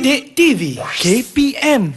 Sidik TV KPM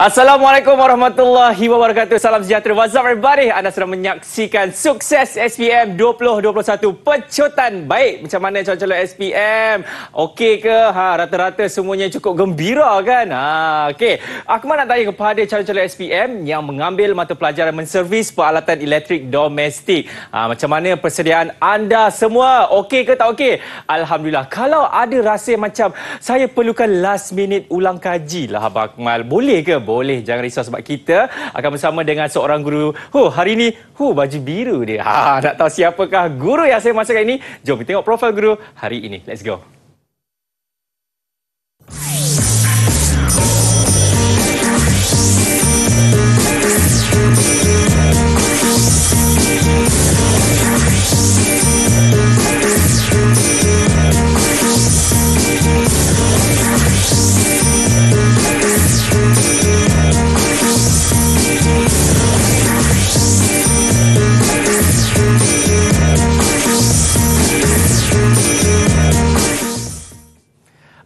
Assalamualaikum warahmatullahi wabarakatuh. Salam sejahtera. What's up everybody? Anda sedang menyaksikan sukses SPM 2021 pecutan. Baik, macam mana calon-calon SPM? Okey ke? Ha, rata-rata semuanya cukup gembira kan? Ha, okey. Aku nak tanya kepada calon-calon SPM yang mengambil mata pelajaran menservis peralatan elektrik domestik. Ha, macam mana persediaan anda semua? Okey ke tak okey? Alhamdulillah. Kalau ada rasa macam saya perlukan last minute ulang kaji lah Abang Akmal. Boleh ke? boleh jangan risau sebab kita akan bersama dengan seorang guru. Hu, hari ini hu baju biru dia. Ha, nak tahu siapakah guru yang saya masukkan ini? Jom kita tengok profil guru hari ini. Let's go.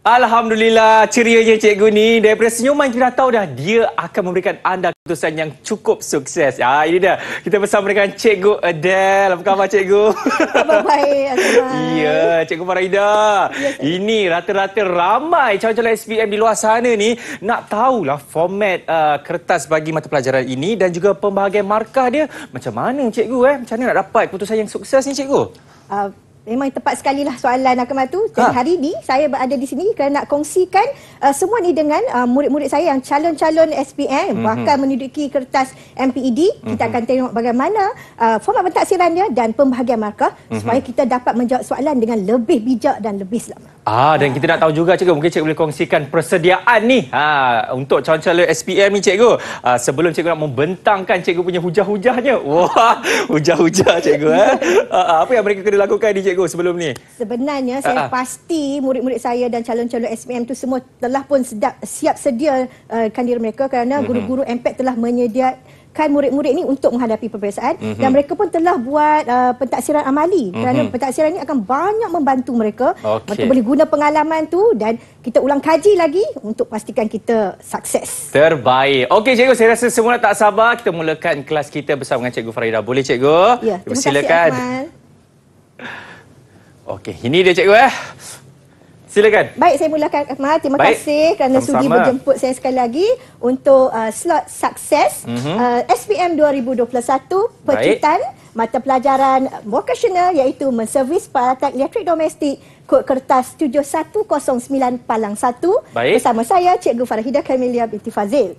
Alhamdulillah cerianya cikgu ni daripada senyuman kita tahu dah dia akan memberikan anda keputusan yang cukup sukses. Ah ini dia. Kita bersama dengan cikgu Adele. Apa khabar cikgu? Khabar baik. Ya, cikgu Farida. Ya, ini rata-rata ramai calon-calon SPM di luar sana ni nak tahulah format uh, kertas bagi mata pelajaran ini dan juga pembahagian markah dia macam mana cikgu eh? Macam mana nak dapat keputusan yang sukses ni cikgu? Uh, Memang tepat sekali lah soalan Akmal tu. Jadi ha. hari ni saya berada di sini kerana nak kongsikan uh, semua ni dengan uh, murid-murid saya yang calon-calon SPM mm-hmm. bakal menduduki kertas MPED. Mm-hmm. Kita mhm. akan tengok bagaimana uh, format pentaksirannya dan pembahagian markah mm-hmm. supaya kita dapat menjawab soalan dengan lebih bijak dan lebih selamat. Ah dan kita nak tahu juga cikgu mungkin cikgu boleh kongsikan persediaan ni ha untuk calon-calon SPM ni cikgu. ha, sebelum cikgu nak membentangkan cikgu punya hujah-hujahnya. Wah, hujah-hujah cikgu eh. Ha, apa yang mereka kena lakukan ni cikgu? cikgu sebelum ni? Sebenarnya saya uh-huh. pasti murid-murid saya dan calon-calon SPM tu semua telah pun sedap, siap sedia uh, eh, kandir mereka kerana uh-huh. guru-guru MPAT e telah menyediakan kan murid-murid ini untuk menghadapi peperiksaan mm-hmm. dan mereka pun telah buat uh, pentaksiran amali mm-hmm. kerana pentaksiran ini akan banyak membantu mereka okay. mereka boleh guna pengalaman tu dan kita ulang kaji lagi untuk pastikan kita sukses. Terbaik. Okey cikgu saya rasa semua tak sabar kita mulakan kelas kita bersama dengan cikgu Farida. Boleh cikgu? Ya, silakan. kasih, Okey, ini dia cikgu eh. Silakan. Baik, saya mulakan eh, Akmal. Terima Baik. kasih kerana Sama -sama. sudi berjemput saya sekali lagi untuk uh, slot sukses mm -hmm. uh, SPM 2021 Pecutan Baik. Mata Pelajaran Vocational iaitu Menservis Peralatan Elektrik Domestik Kod Kertas 7109 Palang 1 Baik. bersama saya Cikgu Farahida Kamilia binti Fazil.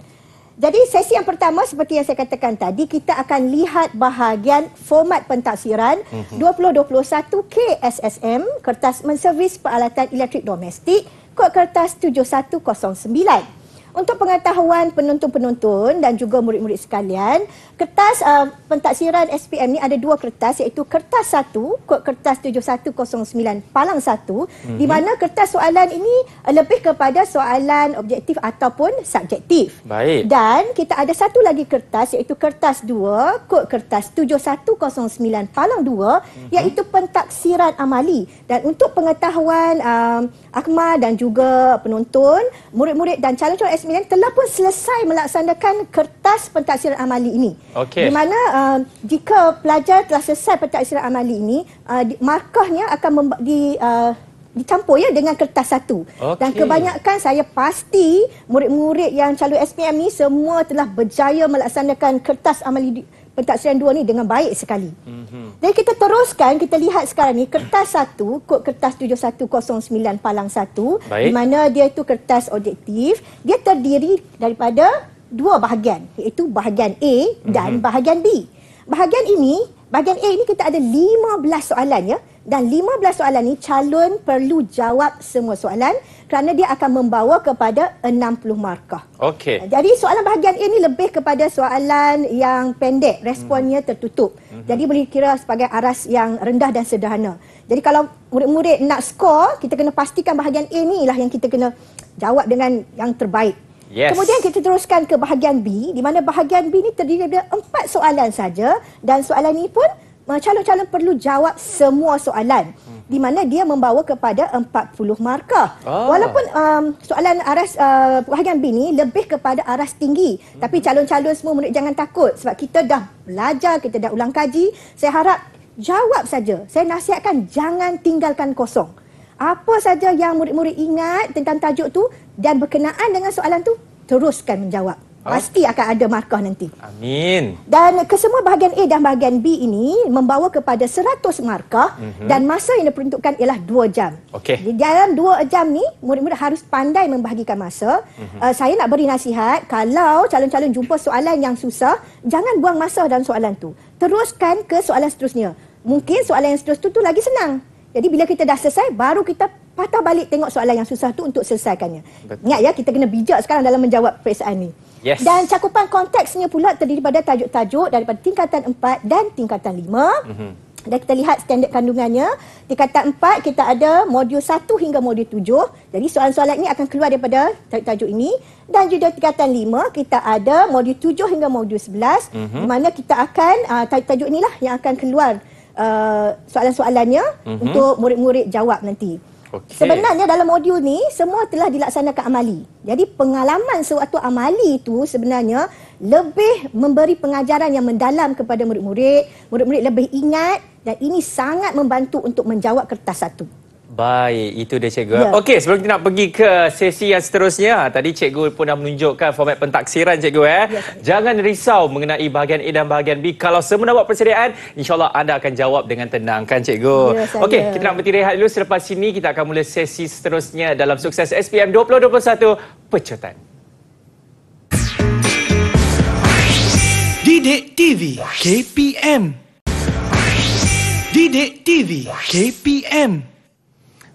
Jadi sesi yang pertama seperti yang saya katakan tadi kita akan lihat bahagian format pentaksiran mm-hmm. 2021 KSSM kertas menservis peralatan elektrik domestik kod kertas 7109 untuk pengetahuan penonton-penonton dan juga murid-murid sekalian, kertas uh, pentaksiran SPM ni ada dua kertas iaitu kertas satu, kod kertas 7109 palang satu mm-hmm. di mhm. mana kertas soalan ini uh, lebih kepada soalan objektif ataupun subjektif. Baik. Dan kita ada satu lagi kertas iaitu kertas dua, kod kertas 7109 palang dua mm-hmm. iaitu pentaksiran amali. Dan untuk pengetahuan uh, Akmal dan juga penonton, murid-murid dan calon-calon SPM Sembilan telah pun selesai melaksanakan kertas pentaksiran amali ini. Okay. Di mana uh, jika pelajar telah selesai pentaksiran amali ini, uh, markahnya akan di, uh, dicampur ya dengan kertas satu. Okay. Dan kebanyakan saya pasti murid-murid yang calon SPM ni semua telah berjaya melaksanakan kertas amali pentaksiran dua ni dengan baik sekali. Mm-hmm. Jadi kita teruskan, kita lihat sekarang ni kertas satu, kod kertas 7109 palang satu, di mana dia itu kertas objektif, dia terdiri daripada dua bahagian, iaitu bahagian A dan mm-hmm. bahagian B. Bahagian ini, bahagian A ini kita ada 15 soalan ya. Dan 15 soalan ni calon perlu jawab semua soalan kerana dia akan membawa kepada 60 markah. Okey. Jadi soalan bahagian ini lebih kepada soalan yang pendek, responnya hmm. tertutup. Hmm. Jadi boleh kira sebagai aras yang rendah dan sederhana. Jadi kalau murid-murid nak skor, kita kena pastikan bahagian A ni lah yang kita kena jawab dengan yang terbaik. Yes. Kemudian kita teruskan ke bahagian B di mana bahagian B ni terdiri daripada empat soalan saja dan soalan ini pun calon-calon perlu jawab semua soalan hmm. di mana dia membawa kepada 40 markah. Ah. Walaupun um, soalan aras uh, bahagian uh, B ni lebih kepada aras tinggi, hmm. tapi calon-calon semua murid jangan takut sebab kita dah belajar, kita dah ulang kaji. Saya harap jawab saja. Saya nasihatkan jangan tinggalkan kosong. Apa saja yang murid-murid ingat tentang tajuk tu dan berkenaan dengan soalan tu, teruskan menjawab. Pasti akan ada markah nanti. Amin. Dan kesemua bahagian A dan bahagian B ini membawa kepada 100 markah mm -hmm. dan masa yang diperuntukkan ialah 2 jam. Okey. Dalam 2 jam ni murid-murid harus pandai membahagikan masa. Mm -hmm. uh, saya nak beri nasihat kalau calon-calon jumpa soalan yang susah, jangan buang masa dan soalan tu. Teruskan ke soalan seterusnya. Mungkin soalan yang seterusnya tu lagi senang. Jadi bila kita dah selesai baru kita patah balik tengok soalan yang susah tu untuk selesaikannya. Betul. Ingat ya kita kena bijak sekarang dalam menjawab persoalan ni. Yes. Dan cakupan konteksnya pula terdiri pada tajuk-tajuk daripada tingkatan 4 dan tingkatan 5. Mm-hmm. Dan kita lihat standard kandungannya. Tingkatan 4 kita ada modul 1 hingga modul 7. Jadi soalan-soalan ini akan keluar daripada tajuk-tajuk ini. Dan juga tingkatan 5 kita ada modul 7 hingga modul 11. Mm-hmm. Di mana kita akan, uh, tajuk-tajuk inilah yang akan keluar uh, soalan-soalannya mm-hmm. untuk murid-murid jawab nanti. Okay. Sebenarnya dalam modul ni semua telah dilaksanakan amali. Jadi pengalaman sewaktu amali itu sebenarnya lebih memberi pengajaran yang mendalam kepada murid-murid. Murid-murid lebih ingat dan ini sangat membantu untuk menjawab kertas satu. Baik, itu dia cikgu. Ya. Okey, sebelum kita nak pergi ke sesi yang seterusnya, ah, tadi cikgu pun dah menunjukkan format pentaksiran cikgu. Eh. Ya. Jangan risau mengenai bahagian A dan bahagian B. Kalau semua nak buat persediaan, insyaAllah anda akan jawab dengan tenang kan cikgu. Ya, Okey, kita nak berhenti rehat dulu. Selepas ini, kita akan mula sesi seterusnya dalam sukses SPM 2021 Pecutan. Didik TV KPM Didik TV KPM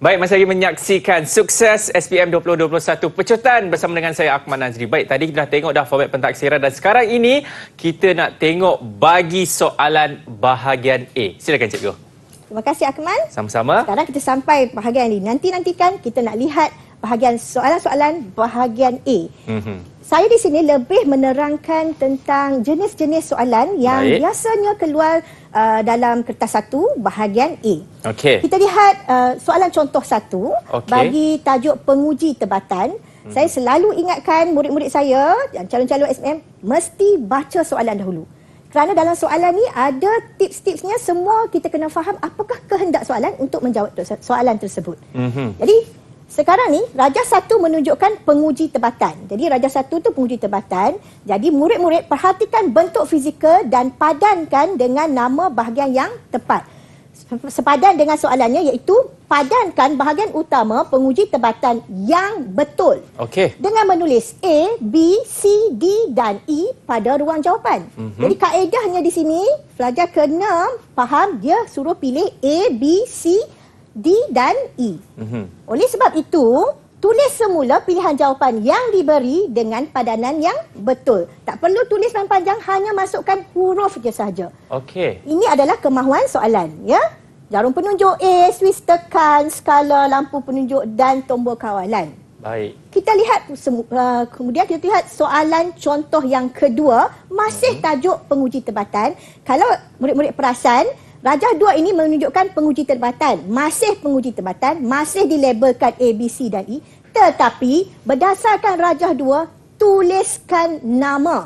Baik, masih lagi menyaksikan sukses SPM 2021 Pecutan bersama dengan saya Akman Nazri. Baik, tadi kita dah tengok dah format pentaksiran dan sekarang ini kita nak tengok bagi soalan bahagian A. Silakan cikgu. Terima kasih Akman. Sama-sama. Sekarang kita sampai bahagian ini. Nanti-nantikan kita nak lihat bahagian soalan-soalan bahagian A. Mm-hmm. Saya di sini lebih menerangkan tentang jenis-jenis soalan yang Baik. biasanya keluar uh, dalam kertas satu bahagian A. Okay. Kita lihat uh, soalan contoh satu okay. bagi tajuk penguji tebatan. Hmm. Saya selalu ingatkan murid-murid saya yang calon-calon SPM mesti baca soalan dahulu. Kerana dalam soalan ni ada tips-tipsnya semua kita kena faham apakah kehendak soalan untuk menjawab soalan tersebut. Mm-hmm. Jadi sekarang ni Raja Satu menunjukkan penguji tebatan. Jadi Raja Satu tu penguji tebatan. Jadi murid-murid perhatikan bentuk fizikal dan padankan dengan nama bahagian yang tepat. Sepadan dengan soalannya iaitu padankan bahagian utama penguji tebatan yang betul. Okey. Dengan menulis A, B, C, D dan E pada ruang jawapan. Mm-hmm. Jadi kaedahnya di sini pelajar kena faham dia suruh pilih A, B, C D dan E. Mhm. Oleh sebab itu, tulis semula pilihan jawapan yang diberi dengan padanan yang betul. Tak perlu tulis panjang, hanya masukkan huruf je sahaja. Okey. Ini adalah kemahuan soalan, ya. Jarum penunjuk A, swiss tekan, skala, lampu penunjuk dan tombol kawalan. Baik. Kita lihat uh, kemudian kita lihat soalan contoh yang kedua masih mhm. tajuk penguji tebatan. Kalau murid-murid perasan, Rajah dua ini menunjukkan penguji tempatan. Masih penguji tempatan, masih dilabelkan A, B, C dan E. Tetapi berdasarkan rajah dua, tuliskan nama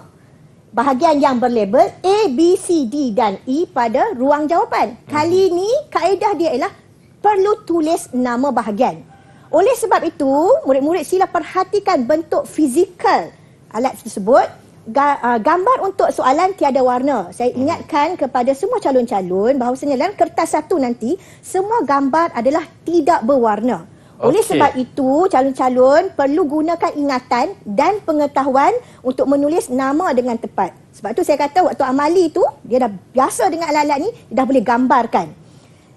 bahagian yang berlabel A, B, C, D dan E pada ruang jawapan. Kali hmm. ini kaedah dia ialah perlu tulis nama bahagian. Oleh sebab itu, murid-murid sila perhatikan bentuk fizikal alat tersebut ga, uh, gambar untuk soalan tiada warna. Saya hmm. ingatkan kepada semua calon-calon bahawasanya dalam kertas satu nanti semua gambar adalah tidak berwarna. Oleh sebab itu, calon-calon perlu gunakan ingatan dan pengetahuan untuk menulis nama dengan tepat. Sebab tu saya kata waktu Amali tu, dia dah biasa dengan alat-alat ni, dia dah boleh gambarkan.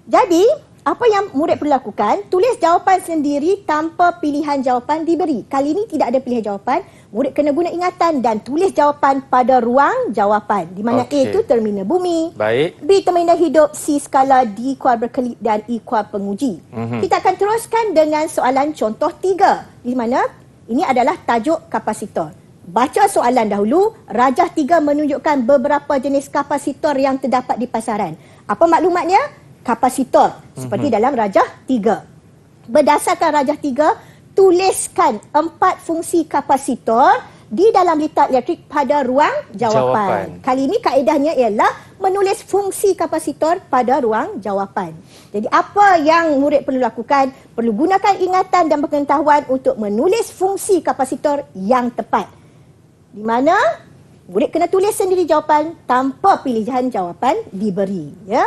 Jadi, apa yang murid perlu lakukan, tulis jawapan sendiri tanpa pilihan jawapan diberi. Kali ini tidak ada pilihan jawapan, murid kena guna ingatan dan tulis jawapan pada ruang jawapan. Di mana okay. A itu terminal bumi, Baik. B terminal hidup, C skala, D kuar berkelip dan E kuar penguji. Mm-hmm. Kita akan teruskan dengan soalan contoh tiga. Di mana ini adalah tajuk kapasitor. Baca soalan dahulu, rajah tiga menunjukkan beberapa jenis kapasitor yang terdapat di pasaran. Apa maklumatnya? kapasitor mhm. seperti mm-hmm. dalam rajah 3. Berdasarkan rajah 3, tuliskan empat fungsi kapasitor di dalam litar elektrik pada ruang jawapan. jawapan. Kali ini kaedahnya ialah menulis fungsi kapasitor pada ruang jawapan. Jadi apa yang murid perlu lakukan? Perlu gunakan ingatan dan pengetahuan untuk menulis fungsi kapasitor yang tepat. Di mana murid kena tulis sendiri jawapan tanpa pilihan jawapan diberi, ya?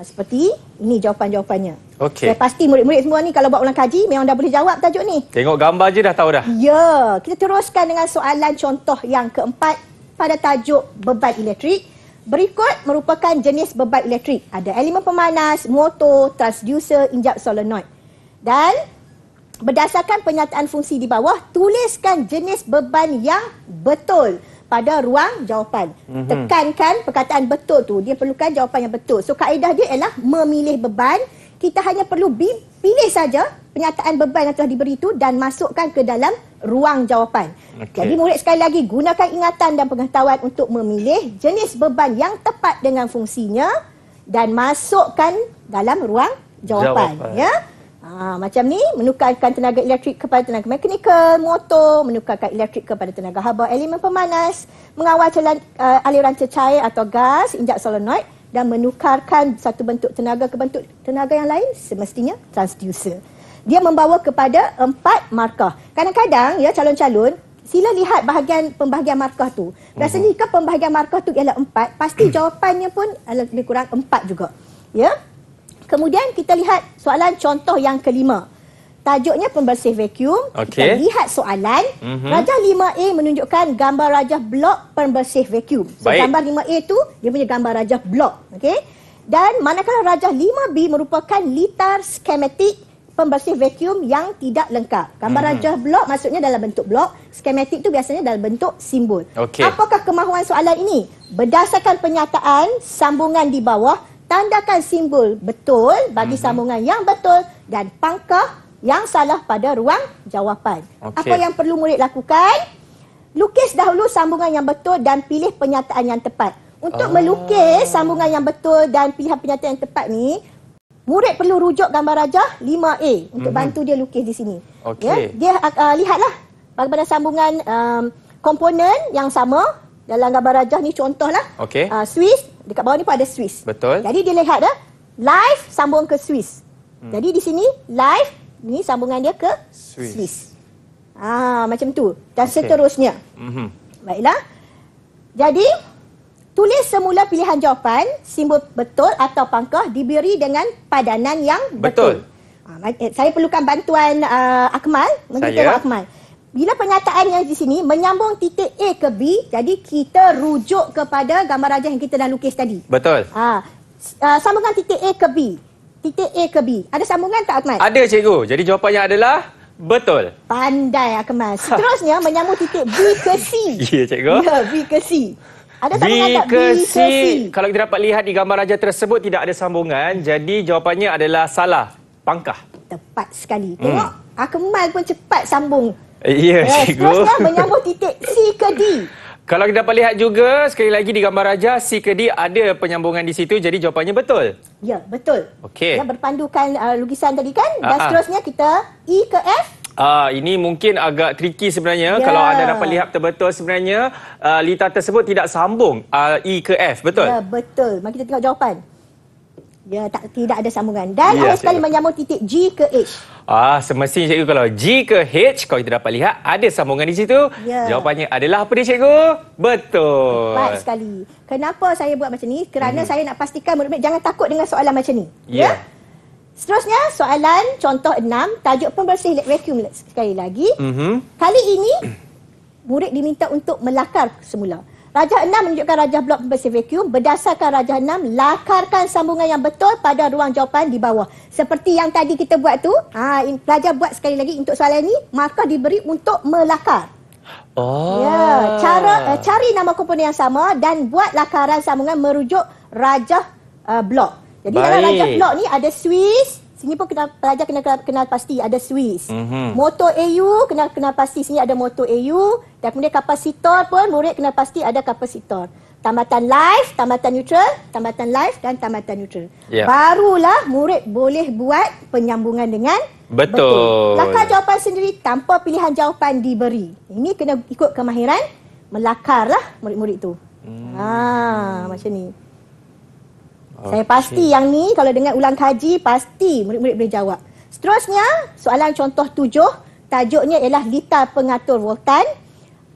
Ah, seperti ini jawapan-jawapannya. Okey. Saya pasti murid-murid semua ni kalau buat ulang kaji memang dah boleh jawab tajuk ni. Tengok gambar je dah tahu dah. Ya, kita teruskan dengan soalan contoh yang keempat pada tajuk beban elektrik. Berikut merupakan jenis beban elektrik. Ada elemen pemanas, motor, transducer, injap solenoid. Dan berdasarkan penyataan fungsi di bawah, tuliskan jenis beban yang betul pada ruang jawapan. Mm-hmm. Tekankan perkataan betul tu. Dia perlukan jawapan yang betul. So kaedah dia ialah memilih beban. Kita hanya perlu pilih saja penyataan beban yang telah diberi itu dan masukkan ke dalam ruang jawapan. Okay. Jadi murid sekali lagi gunakan ingatan dan pengetahuan untuk memilih jenis beban yang tepat dengan fungsinya dan masukkan dalam ruang jawapan, jawapan. ya. Ha, macam ni, menukarkan tenaga elektrik kepada tenaga mekanikal, motor, menukarkan elektrik kepada tenaga haba elemen pemanas, mengawal jalan uh, ah, aliran cecair atau gas, injak solenoid dan menukarkan satu bentuk tenaga ke bentuk tenaga yang lain, semestinya transducer. Dia membawa kepada empat markah. Kadang-kadang, ya calon-calon, sila lihat bahagian pembahagian markah tu. Rasanya jika mhm. pembahagian markah tu ialah empat, pasti jawapannya pun ah, lebih kurang empat juga. Ya, Kemudian kita lihat soalan contoh yang kelima. Tajuknya pembersih vakum. Okay. Kita lihat soalan. Mm -hmm. Rajah 5A menunjukkan gambar rajah blok pembersih vakum. So, gambar 5A itu dia punya gambar rajah blok. Okay? Dan manakala rajah 5B merupakan litar skematik pembersih vakum yang tidak lengkap. Gambar mm -hmm. rajah blok maksudnya dalam bentuk blok. Skematik itu biasanya dalam bentuk simbol. Okay. Apakah kemahuan soalan ini? Berdasarkan penyataan sambungan di bawah, tandakan simbol betul bagi mm-hmm. sambungan yang betul dan pangkah yang salah pada ruang jawapan. Okay. Apa yang perlu murid lakukan? Lukis dahulu sambungan yang betul dan pilih penyataan yang tepat. Untuk oh. melukis sambungan yang betul dan pilihan penyataan yang tepat ni, murid perlu rujuk gambar rajah 5A untuk mm-hmm. bantu dia lukis di sini. Okay. Ya? Dia uh, lihatlah bagaimana sambungan um, komponen yang sama dalam gambar rajah ni contohlah. Okay. Uh, ah, Swiss, dekat bawah ni pun ada Swiss. Betul. Jadi dia lihat dah live sambung ke Swiss. Hmm. Jadi di sini live ni sambungan dia ke Swiss. Swiss. Ah macam tu. Dan okay. seterusnya. Mm-hmm. Baiklah. Jadi tulis semula pilihan jawapan simbol betul atau pangkah diberi dengan padanan yang betul. betul. Ah, eh, saya perlukan bantuan uh, Akmal, mungkin tolong Akmal bila pernyataan yang di sini menyambung titik A ke B, jadi kita rujuk kepada gambar rajah yang kita dah lukis tadi. Betul. Ha, uh, sambungan titik A ke B. Titik A ke B. Ada sambungan tak, Akmal? Ada, cikgu. Jadi jawapannya adalah... Betul. Pandai, Akmal. Ha. Seterusnya, menyambung titik B ke C. ya, yeah, cikgu. Ya, B ke C. Ada B, tak B ke C. Kalau kita dapat lihat di gambar raja tersebut, tidak ada sambungan. Jadi, jawapannya adalah salah. Pangkah. Tepat sekali. Hmm. Tengok, hmm. Akmal pun cepat sambung. Eh, ya, yeah, yes, cikgu. Seterusnya menyambung titik C ke D. Kalau kita dapat lihat juga, sekali lagi di gambar raja, C ke D ada penyambungan di situ. Jadi jawapannya betul. Ya, betul. Okey. Yang berpandukan uh, lukisan tadi kan. Dan ah, ah. seterusnya kita E ke F. Ah, ini mungkin agak tricky sebenarnya. Yeah. Kalau anda dapat lihat betul-betul sebenarnya, uh, lita tersebut tidak sambung uh, E ke F. Betul? Ya, yeah, betul. Mari kita tengok jawapan. Ya, tak tidak ada sambungan. Dan ya, awak sekali menyambung titik G ke H. Ah, semestinya cikgu kalau G ke H, kalau kita dapat lihat ada sambungan di situ. Ya. Jawapannya adalah apa dia cikgu? Betul. Tepat sekali. Kenapa saya buat macam ni? Kerana hmm. saya nak pastikan murid-murid jangan takut dengan soalan macam ni. Ya. ya? Seterusnya, soalan contoh enam, tajuk pembersih vacuum sekali lagi. Mm -hmm. Kali ini, murid diminta untuk melakar semula. Raja 6 menunjukkan raja blok pembersih vakum berdasarkan raja 6 lakarkan sambungan yang betul pada ruang jawapan di bawah. Seperti yang tadi kita buat tu, ha in, pelajar buat sekali lagi untuk soalan ini, markah diberi untuk melakar. Oh. Ya, cara uh, cari nama komponen yang sama dan buat lakaran sambungan merujuk raja uh, eh, blok. Jadi Baik. dalam raja blok ni ada Swiss, Sini pun kena pelajar kena kenal, kenal pasti ada Swiss. Mm-hmm. Motor AU kena kenal pasti sini ada motor AU dan kemudian kapasitor pun murid kena pasti ada kapasitor. Tambatan live, tambatan neutral, tambatan live dan tambatan neutral. Yeah. Barulah murid boleh buat penyambungan dengan betul. Lakar jawapan sendiri tanpa pilihan jawapan diberi. Ini kena ikut kemahiran melakarlah murid-murid tu. Hmm. Ha, macam ni. Okay. Saya pasti yang ni kalau dengar ulang kaji pasti murid-murid boleh jawab. Seterusnya, soalan contoh tujuh. Tajuknya ialah Lita Pengatur Voltan.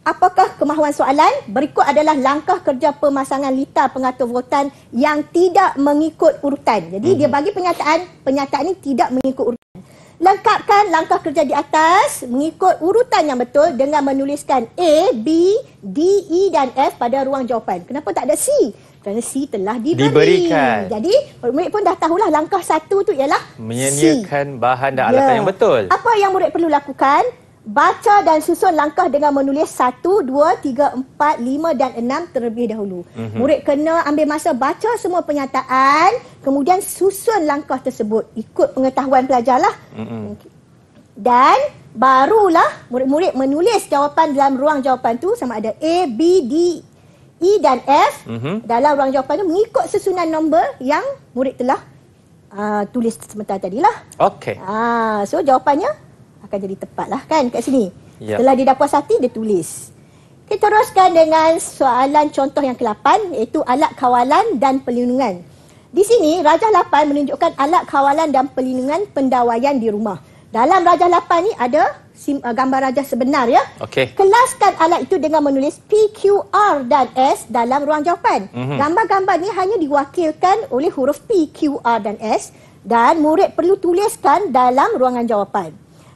Apakah kemahuan soalan? Berikut adalah langkah kerja pemasangan Lita Pengatur Voltan yang tidak mengikut urutan. Jadi hmm. dia mhm. bagi penyataan, penyataan ini tidak mengikut urutan. Lengkapkan langkah kerja di atas mengikut urutan yang betul dengan menuliskan A, B, D, E dan F pada ruang jawapan. Kenapa tak ada C? kerana C telah diberi. diberikan. Jadi, murid pun dah tahulah langkah satu tu ialah Menyediakan C. bahan dan alatan ya. yang betul. Apa yang murid perlu lakukan? Baca dan susun langkah dengan menulis 1, 2, 3, 4, 5 dan 6 terlebih dahulu. Mm-hmm. Murid kena ambil masa baca semua penyataan, kemudian susun langkah tersebut ikut pengetahuan pelajar lah. Mm-hmm. Dan barulah murid-murid menulis jawapan dalam ruang jawapan tu sama ada A, B, D, e. E dan F mm-hmm. dalam ruang jawapan tu mengikut susunan nombor yang murid telah uh, tulis sebentar tadi lah. Okay. Uh, ah, so jawapannya akan jadi tepat lah kan kat sini. Yep. Ya. Setelah dia dah puas hati, dia tulis. Kita teruskan dengan soalan contoh yang ke-8 iaitu alat kawalan dan perlindungan. Di sini, Rajah 8 menunjukkan alat kawalan dan perlindungan pendawaian di rumah. Dalam Rajah 8 ni ada sim, uh, gambar rajah sebenar ya. Okay. Kelaskan alat itu dengan menulis P, Q, R dan S dalam ruang jawapan. Mhm. Gambar-gambar mm -hmm. ini hanya diwakilkan oleh huruf P, Q, R dan S dan murid perlu tuliskan dalam ruangan jawapan.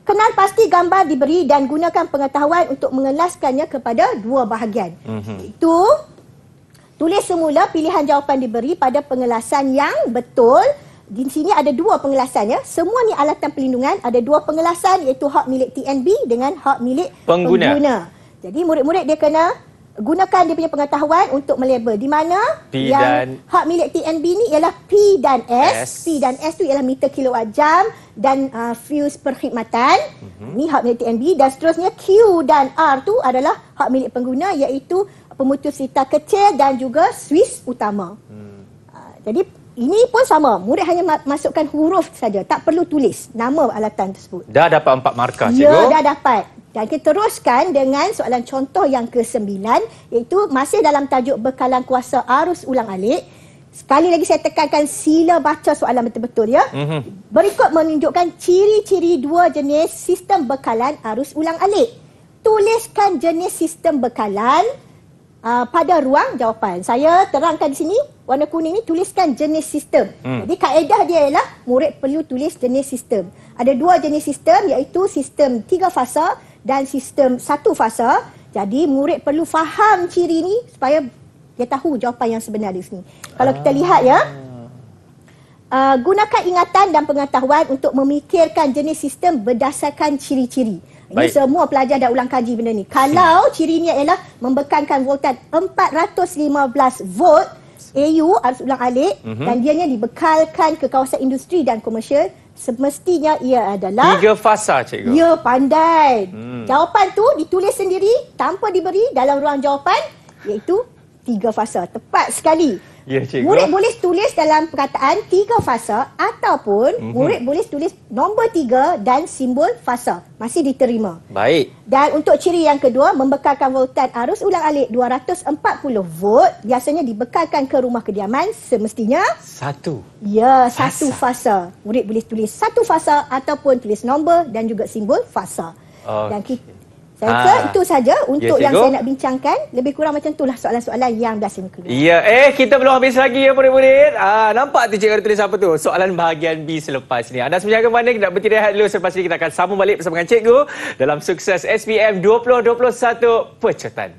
Kenal pasti gambar diberi dan gunakan pengetahuan untuk mengelaskannya kepada dua bahagian. Mm -hmm. Itu tulis semula pilihan jawapan diberi pada pengelasan yang betul di sini ada dua pengelasan ya. Semua ni alatan pelindungan ada dua pengelasan iaitu hak milik TNB dengan hak milik pengguna. pengguna. Jadi murid-murid dia kena gunakan dia punya pengetahuan untuk melabel di mana P yang hak milik TNB ni ialah P dan S. S. P dan S tu ialah meter kilowatt jam dan uh, fuse perkhidmatan. Mm-hmm. Ni hak milik TNB dan seterusnya Q dan R tu adalah hak milik pengguna iaitu pemutus rita kecil dan juga Swiss utama. Hmm. Uh, jadi ini pun sama. Murid hanya masukkan huruf saja. Tak perlu tulis nama alatan tersebut. Dah dapat empat markah, ya, Cikgu? Ya, dah dapat. Dan kita teruskan dengan soalan contoh yang ke-9 iaitu masih dalam tajuk bekalan kuasa arus ulang alik. Sekali lagi saya tekankan sila baca soalan betul-betul ya. Mm-hmm. Berikut menunjukkan ciri-ciri dua jenis sistem bekalan arus ulang alik. Tuliskan jenis sistem bekalan uh, pada ruang jawapan. Saya terangkan di sini, warna kuning ni tuliskan jenis sistem. Hmm. Jadi kaedah dia ialah murid perlu tulis jenis sistem. Ada dua jenis sistem iaitu sistem tiga fasa dan sistem satu fasa. Jadi murid perlu faham ciri ni supaya dia tahu jawapan yang sebenar di sini. Kalau kita lihat ya, uh, gunakan ingatan dan pengetahuan untuk memikirkan jenis sistem berdasarkan ciri-ciri. Baik. Ini semua pelajar dah ulang kaji benda ni. Kalau hmm. ciri ni ialah membekankan voltan 415 volt AU arus ulang alik mm-hmm. dan dianya dibekalkan ke kawasan industri dan komersial semestinya ia adalah tiga fasa cikgu. Ya pandai. Hmm. Jawapan tu ditulis sendiri tanpa diberi dalam ruang jawapan iaitu tiga fasa. Tepat sekali. Ya, cikgu. Murid boleh tulis dalam perkataan tiga fasa ataupun mm-hmm. murid boleh tulis nombor tiga dan simbol fasa. Masih diterima. Baik. Dan untuk ciri yang kedua, membekalkan voltan arus ulang-alik 240 volt biasanya dibekalkan ke rumah kediaman semestinya... Satu. Ya, satu fasa. fasa. Murid boleh tulis satu fasa ataupun tulis nombor dan juga simbol fasa. Okay. Dan kita... Saya rasa ha. itu saja untuk ya, yang saya nak bincangkan. Lebih kurang macam itulah soalan-soalan yang biasa saya kena. Ya, eh kita belum habis lagi ya murid-murid. Ah, nampak tu cikgu tulis apa tu? Soalan bahagian B selepas ni. Anda sebenarnya ke mana? Kita nak berhenti rehat dulu. Selepas ni kita akan sambung balik bersama dengan cikgu dalam sukses SPM 2021 Pecutan.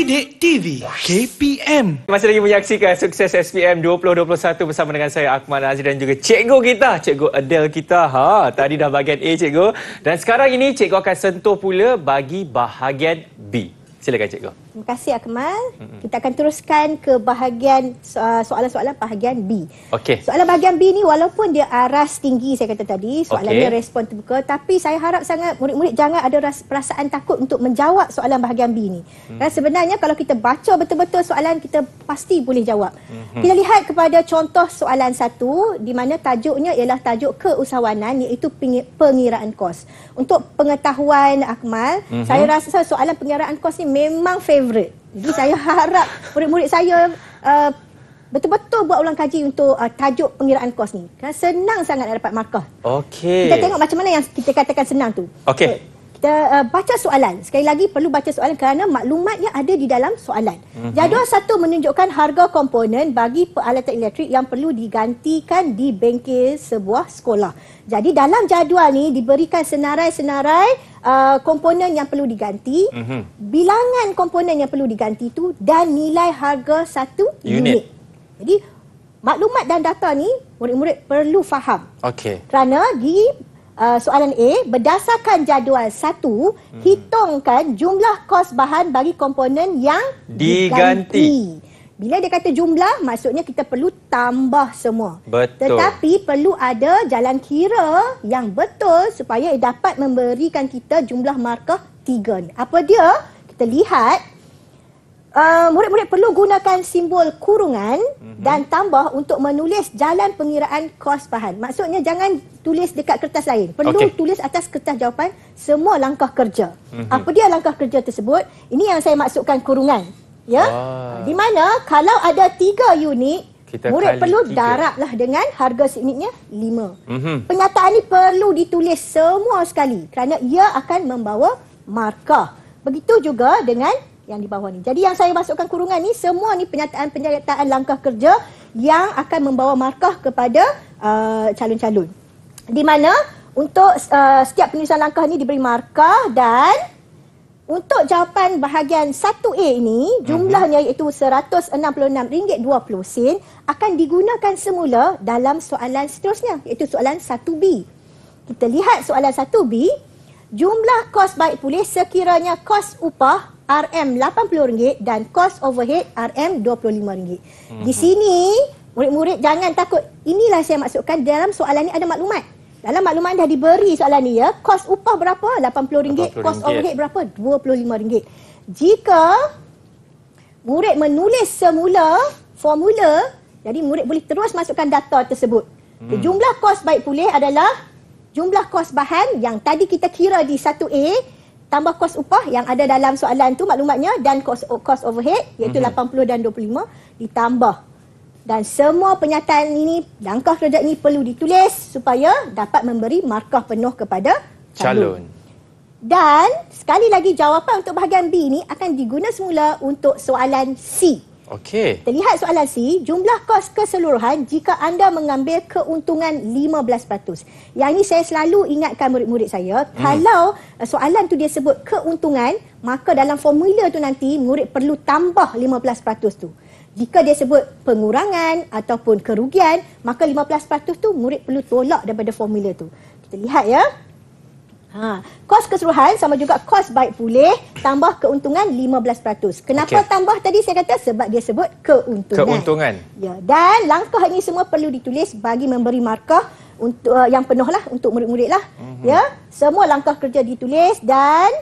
Bidik TV KPM Masih lagi menyaksikan sukses SPM 2021 bersama dengan saya Akmal Aziz dan juga cikgu kita Cikgu Adele kita ha, Tadi dah bahagian A cikgu Dan sekarang ini cikgu akan sentuh pula bagi bahagian B Silakan cikgu Terima kasih Akmal. Mm -hmm. Kita akan teruskan ke bahagian ah, soalan-soalan bahagian B. Okay. Soalan bahagian B ni walaupun dia aras tinggi saya kata tadi, soalan okay. dia respon terbuka tapi saya harap sangat murid-murid jangan ada perasaan takut untuk menjawab soalan bahagian B ni. Mm. Dan sebenarnya kalau kita baca betul-betul soalan kita pasti boleh jawab. Mm -hmm. Kita lihat kepada contoh soalan satu di mana tajuknya ialah tajuk keusahawanan iaitu pengiraan kos. Untuk pengetahuan Akmal, mm -hmm. saya rasa soalan pengiraan kos ni memang favorite favorite. Jadi saya harap murid-murid saya uh, betul-betul buat ulang kaji untuk uh, tajuk pengiraan kos ni. Kan senang sangat nak dapat markah. Okey. Kita tengok macam mana yang kita katakan senang tu. Okey. Okay. Da, uh, baca soalan. Sekali lagi perlu baca soalan kerana maklumat yang ada di dalam soalan. Mm-hmm. Jadual satu menunjukkan harga komponen bagi peralatan elektrik yang perlu digantikan di bengkel sebuah sekolah. Jadi dalam jadual ni diberikan senarai-senarai uh, komponen yang perlu diganti, mm-hmm. bilangan komponen yang perlu diganti tu dan nilai harga satu unit. unit. Jadi maklumat dan data ni murid-murid perlu faham. Okey. Kerana di Uh, soalan A, berdasarkan jadual Satu hmm. hitungkan jumlah kos bahan bagi komponen yang diganti. diganti. Bila dia kata jumlah, maksudnya kita perlu tambah semua. Betul. Tetapi perlu ada jalan kira yang betul supaya dapat memberikan kita jumlah markah 3. Apa dia? Kita lihat Uh, murid-murid perlu gunakan simbol kurungan mm-hmm. dan tambah untuk menulis jalan pengiraan kos bahan. Maksudnya jangan tulis dekat kertas lain. Perlu okay. tulis atas kertas jawapan semua langkah kerja. Mm-hmm. Apa dia langkah kerja tersebut? Ini yang saya maksudkan kurungan. Ya. Ah. Di mana kalau ada tiga unit, Kita murid perlu tiga. daraplah dengan harga seunitnya lima. Mm-hmm. Penyataan ini perlu ditulis semua sekali kerana ia akan membawa markah. Begitu juga dengan yang di bawah ni. Jadi yang saya masukkan kurungan ni semua ni penyataan-penyataan langkah kerja yang akan membawa markah kepada uh, calon-calon. Di mana untuk uh, setiap penulisan langkah ni diberi markah dan untuk jawapan bahagian 1A ini jumlahnya mhm. iaitu RM166.20 akan digunakan semula dalam soalan seterusnya iaitu soalan 1B. Kita lihat soalan 1B. Jumlah kos baik pulih sekiranya kos upah RM80 dan kos overhead RM25. Mm-hmm. Di sini, murid-murid jangan takut. Inilah saya maksudkan dalam soalan ini ada maklumat. Dalam maklumat dah diberi soalan ini ya. Kos upah berapa? RM80. Kos overhead berapa? RM25. Jika murid menulis semula formula, jadi murid boleh terus masukkan data tersebut. Mm. Jumlah kos baik pulih adalah jumlah kos bahan yang tadi kita kira di 1A tambah kos upah yang ada dalam soalan tu maklumatnya dan kos kos overhead iaitu mm-hmm. 80 dan 25 ditambah dan semua penyataan ini langkah kerja ini perlu ditulis supaya dapat memberi markah penuh kepada calon. calon. Dan sekali lagi jawapan untuk bahagian B ini akan diguna semula untuk soalan C. Okey. Terlihat soalan C, jumlah kos keseluruhan jika anda mengambil keuntungan 15%. Yang ini saya selalu ingatkan murid-murid saya, hmm. kalau eh, soalan tu dia sebut keuntungan, maka dalam formula tu nanti murid perlu tambah 15% tu. Jika dia sebut pengurangan ataupun kerugian, maka 15% tu murid perlu tolak daripada formula tu. Kita lihat ya. Ha, kos keseluruhan sama juga kos baik pulih tambah keuntungan 15%. Kenapa okay. tambah tadi saya kata sebab dia sebut keuntungan. Keuntungan. Ya, dan langkah ini semua perlu ditulis bagi memberi markah untuk uh, yang penuhlah untuk murid-muridlah. Mm-hmm. Ya, semua langkah kerja ditulis dan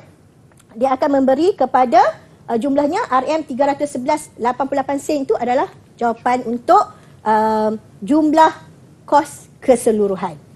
dia akan memberi kepada uh, jumlahnya RM311.88 sen itu adalah jawapan untuk uh, jumlah kos keseluruhan.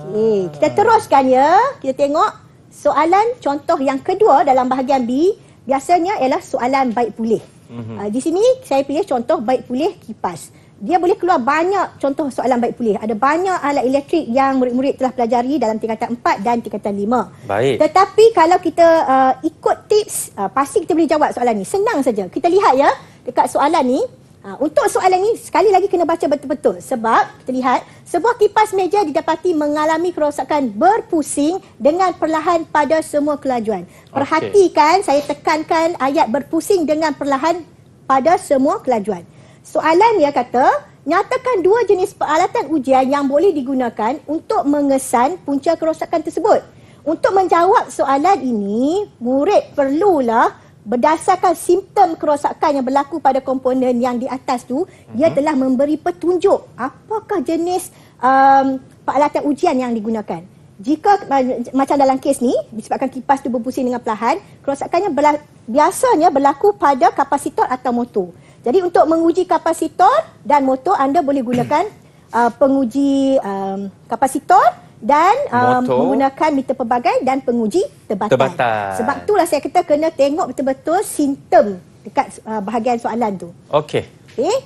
Okay, kita teruskan ya. Kita tengok soalan contoh yang kedua dalam bahagian B biasanya ialah soalan baik pulih. Uh, di sini saya pilih contoh baik pulih kipas. Dia boleh keluar banyak contoh soalan baik pulih. Ada banyak alat elektrik yang murid-murid telah pelajari dalam tingkatan 4 dan tingkatan 5. Baik. Tetapi kalau kita uh, ikut tips, uh, pasti kita boleh jawab soalan ni. Senang saja. Kita lihat ya dekat soalan ni. Ha, untuk soalan ini, sekali lagi kena baca betul-betul. Sebab, kita lihat, sebuah kipas meja didapati mengalami kerosakan berpusing dengan perlahan pada semua kelajuan. Perhatikan, saya tekankan ayat berpusing dengan perlahan pada semua kelajuan. Soalan dia kata, nyatakan dua jenis peralatan ujian yang boleh digunakan untuk mengesan punca kerosakan tersebut. Untuk menjawab soalan ini, murid perlulah berdasarkan simptom kerosakan yang berlaku pada komponen yang di atas tu mm-hmm. dia mhm. telah memberi petunjuk apakah jenis um, peralatan ujian yang digunakan jika macam dalam kes ni disebabkan kipas tu berpusing dengan pelahan, kerosakannya berla- biasanya berlaku pada kapasitor atau motor jadi untuk menguji kapasitor dan motor anda boleh gunakan uh, penguji um, kapasitor dan um, menggunakan meter pelbagai dan penguji tebatan. tebatan. Sebab itulah saya kata kena tengok betul-betul simptom dekat uh, bahagian soalan tu. Okey. Okey.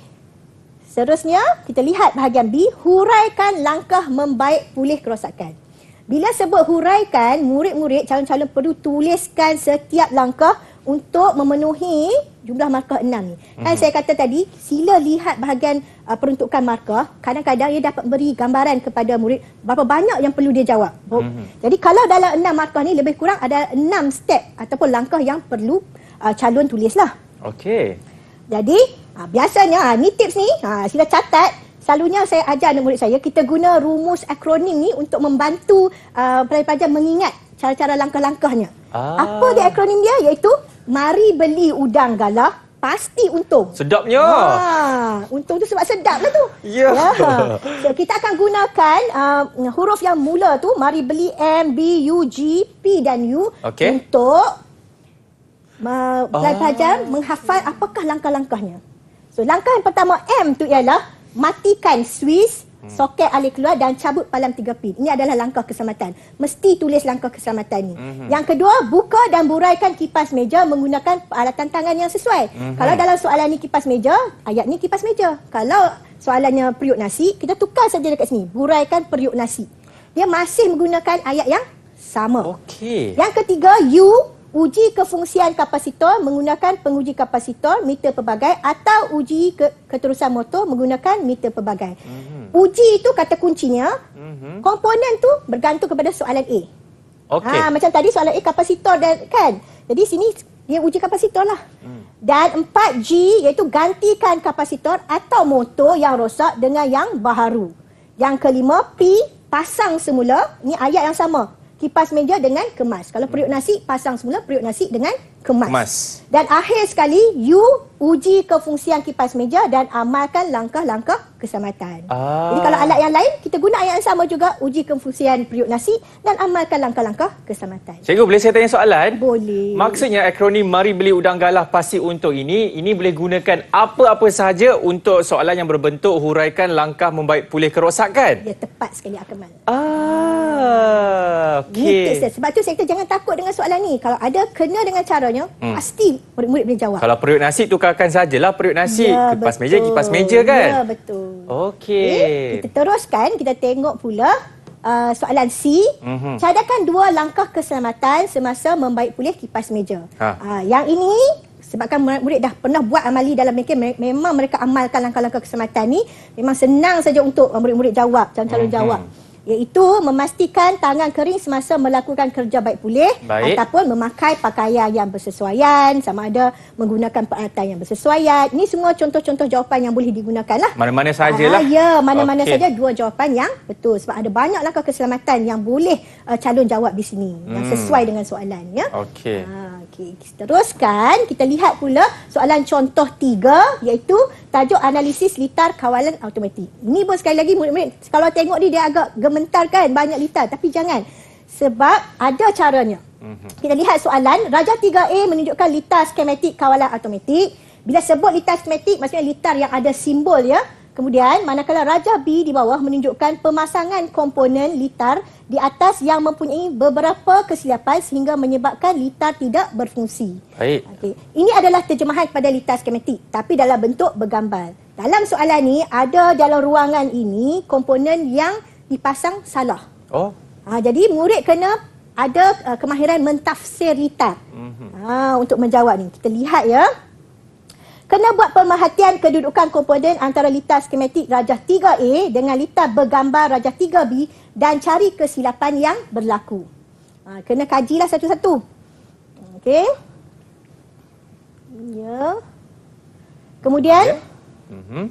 Seterusnya, kita lihat bahagian B, huraikan langkah membaik pulih kerosakan. Bila sebut huraikan, murid-murid calon-calon perlu tuliskan setiap langkah untuk memenuhi jumlah markah enam ni. Mm-hmm. Kan saya kata tadi, sila lihat bahagian uh, peruntukan markah, kadang-kadang ia dapat beri gambaran kepada murid berapa banyak yang perlu dia jawab. Mm-hmm. Jadi kalau dalam enam markah ni lebih kurang ada enam step ataupun langkah yang perlu uh, calon tulislah. Okey. Jadi, uh, biasanya uh, ni tips ni, uh, sila catat Selalunya saya ajar anak murid saya, kita guna rumus akronim ni untuk membantu uh, pelajar-pelajar mengingat cara-cara langkah-langkahnya. Ah. Apa dia akronim dia? Iaitu Mari Beli Udang Galah Pasti untung. Sedapnya. Ha, untung tu sebab sedap lah tu. Ya. Yeah. Yeah. So, kita akan gunakan uh, huruf yang mula tu. Mari beli M, B, U, G, P dan U. Okay. Untuk ah. belajar uh, oh. menghafal apakah langkah-langkahnya. So langkah yang pertama M tu ialah matikan Swiss. Hmm. Soket alih keluar dan cabut palam tiga pin. Ini adalah langkah keselamatan. Mesti tulis langkah keselamatan ni. Mm-hmm. Yang kedua, buka dan buraikan kipas meja menggunakan peralatan tangan yang sesuai. Mm-hmm. Kalau dalam soalan ni kipas meja, ayat ni kipas meja. Kalau soalannya periuk nasi, kita tukar saja dekat sini. Buraikan periuk nasi. Dia masih menggunakan ayat yang sama. Okey. Yang ketiga, you uji kefungsian kapasitor menggunakan penguji kapasitor meter pelbagai atau uji ke- keterusan motor menggunakan meter pelbagai. Mm-hmm. Uji itu kata kuncinya, mm-hmm. komponen tu bergantung kepada soalan A. Okay. Ha, macam tadi soalan A kapasitor dan kan. Jadi sini dia uji kapasitor lah. Mm. Dan 4G iaitu gantikan kapasitor atau motor yang rosak dengan yang baharu. Yang kelima P pasang semula. Ini ayat yang sama kipas meja dengan kemas. Kalau periuk nasi, pasang semula periuk nasi dengan kemas. kemas. Dan akhir sekali, you uji kefungsian kipas meja dan amalkan langkah-langkah keselamatan. Ah. Jadi kalau alat yang lain, kita guna yang sama juga. Uji kefungsian periuk nasi dan amalkan langkah-langkah keselamatan. Cikgu, boleh saya tanya soalan? Boleh. Maksudnya akronim Mari Beli Udang Galah Pasti untuk ini, ini boleh gunakan apa-apa sahaja untuk soalan yang berbentuk huraikan langkah membaik pulih kerosakan? Ya, tepat sekali, Akmal. Ah. Ah, okay. gitu, sebab tu saya kata jangan takut dengan soalan ni kalau ada kena dengan caranya hmm. pasti murid-murid boleh jawab kalau periuk nasi tukarkan sajalah periuk nasi ya, kipas betul. meja kipas meja kan ya betul okey okay, eh, kita teruskan kita tengok pula uh, soalan C mm-hmm. cadangkan dua langkah keselamatan semasa membaik pulih kipas meja ha. uh, yang ini Sebabkan murid-murid dah pernah buat amali dalam mereka, memang mereka amalkan langkah-langkah keselamatan ni. Memang senang saja untuk murid-murid jawab, calon-calon mm-hmm. jawab iaitu memastikan tangan kering semasa melakukan kerja baik pulih baik. ataupun memakai pakaian yang bersesuaian sama ada menggunakan peralatan yang bersesuaian ini semua contoh-contoh jawapan yang boleh digunakan lah mana-mana sajalah ah, ya mana-mana okay. saja dua jawapan yang betul sebab ada banyaklah langkah keselamatan yang boleh uh, calon jawab di sini hmm. yang sesuai dengan soalan ya okey ah, okey teruskan kita lihat pula soalan contoh tiga iaitu tajuk analisis litar kawalan automatik. Ini pun sekali lagi murid-murid kalau tengok ni dia agak gementar kan banyak litar tapi jangan sebab ada caranya. Mhm. Kita lihat soalan Raja 3A menunjukkan litar skematik kawalan automatik. Bila sebut litar skematik maksudnya litar yang ada simbol ya. Kemudian, manakala rajah B di bawah menunjukkan pemasangan komponen litar di atas yang mempunyai beberapa kesilapan sehingga menyebabkan litar tidak berfungsi. Baik. Okay. Ini adalah terjemahan kepada litar skematik tapi dalam bentuk bergambar. Dalam soalan ini ada dalam ruangan ini komponen yang dipasang salah. Oh. Ha, jadi murid kena ada uh, kemahiran mentafsir litar. Mm-hmm. Ha untuk menjawab ini. Kita lihat ya kena buat pemerhatian kedudukan komponen antara litar skematik rajah 3A dengan litar bergambar rajah 3B dan cari kesilapan yang berlaku. Ha, kena kajilah satu-satu. Okey. Ya. Kemudian, okay. Ya. Mhm.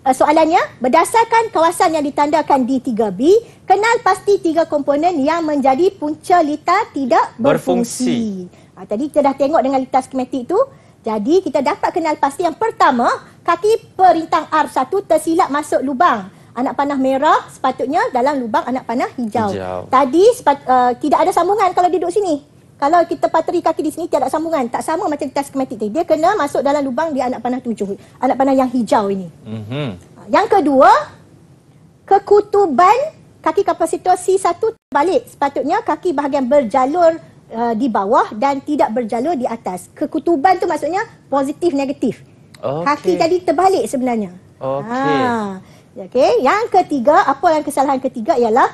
Eh, soalannya, berdasarkan kawasan yang ditandakan di 3B, kenal pasti tiga komponen yang menjadi punca litar tidak berfungsi. berfungsi. Ha, tadi kita dah tengok dengan litar skematik itu, jadi kita dapat kenal pasti yang pertama, kaki perintang R1 tersilap masuk lubang. Anak panah merah sepatutnya dalam lubang anak panah hijau. hijau. Tadi sepat, uh, tidak ada sambungan kalau duduk sini. Kalau kita pateri kaki di sini tiada sambungan, tak sama macam kita skematik tadi. Dia kena masuk dalam lubang di anak panah tujuh, anak panah yang hijau ini. Mm-hmm. Yang kedua, kekutuban kaki kapasitor C1 terbalik. Sepatutnya kaki bahagian berjalur uh, di bawah dan tidak berjalur di atas. Kekutuban tu maksudnya positif negatif. Okay. Kaki tadi terbalik sebenarnya. Okey. Ha. Ah. Okey. Yang ketiga, apa yang kesalahan ketiga ialah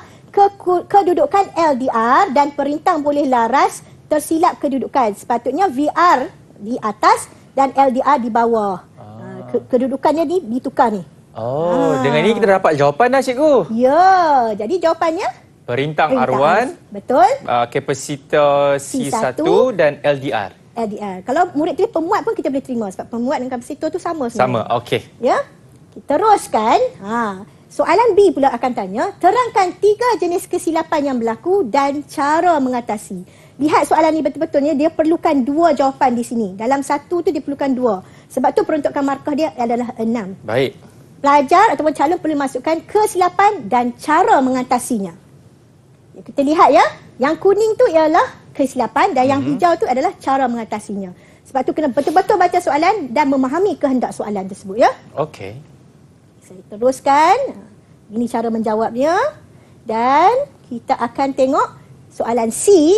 kedudukan LDR dan perintang boleh laras tersilap kedudukan. Sepatutnya VR di atas dan LDR di bawah. Ah. ah kedudukannya ni ditukar ni. Oh, ha. dengan ini kita dapat jawapan dah cikgu. Ya, jadi jawapannya Perintang Arwan. Betul. Uh, kapasitor C1, C1 dan LDR. LDR. Kalau murid kita pemuat pun kita boleh terima sebab pemuat dengan kapasitor tu sama sebenarnya. Sama. Okey. Ya. Kita teruskan. Ha. Soalan B pula akan tanya, terangkan tiga jenis kesilapan yang berlaku dan cara mengatasi. Lihat soalan ni betul-betulnya dia perlukan dua jawapan di sini. Dalam satu tu dia perlukan dua. Sebab tu peruntukan markah dia adalah enam. Baik. Pelajar ataupun calon perlu masukkan kesilapan dan cara mengatasinya kita lihat ya, yang kuning tu ialah kesilapan dan yang mhm. hijau tu adalah cara mengatasinya. Sebab tu kena betul-betul baca soalan dan memahami kehendak soalan tersebut ya. Okey. Saya teruskan. Ini cara menjawabnya dan kita akan tengok soalan C.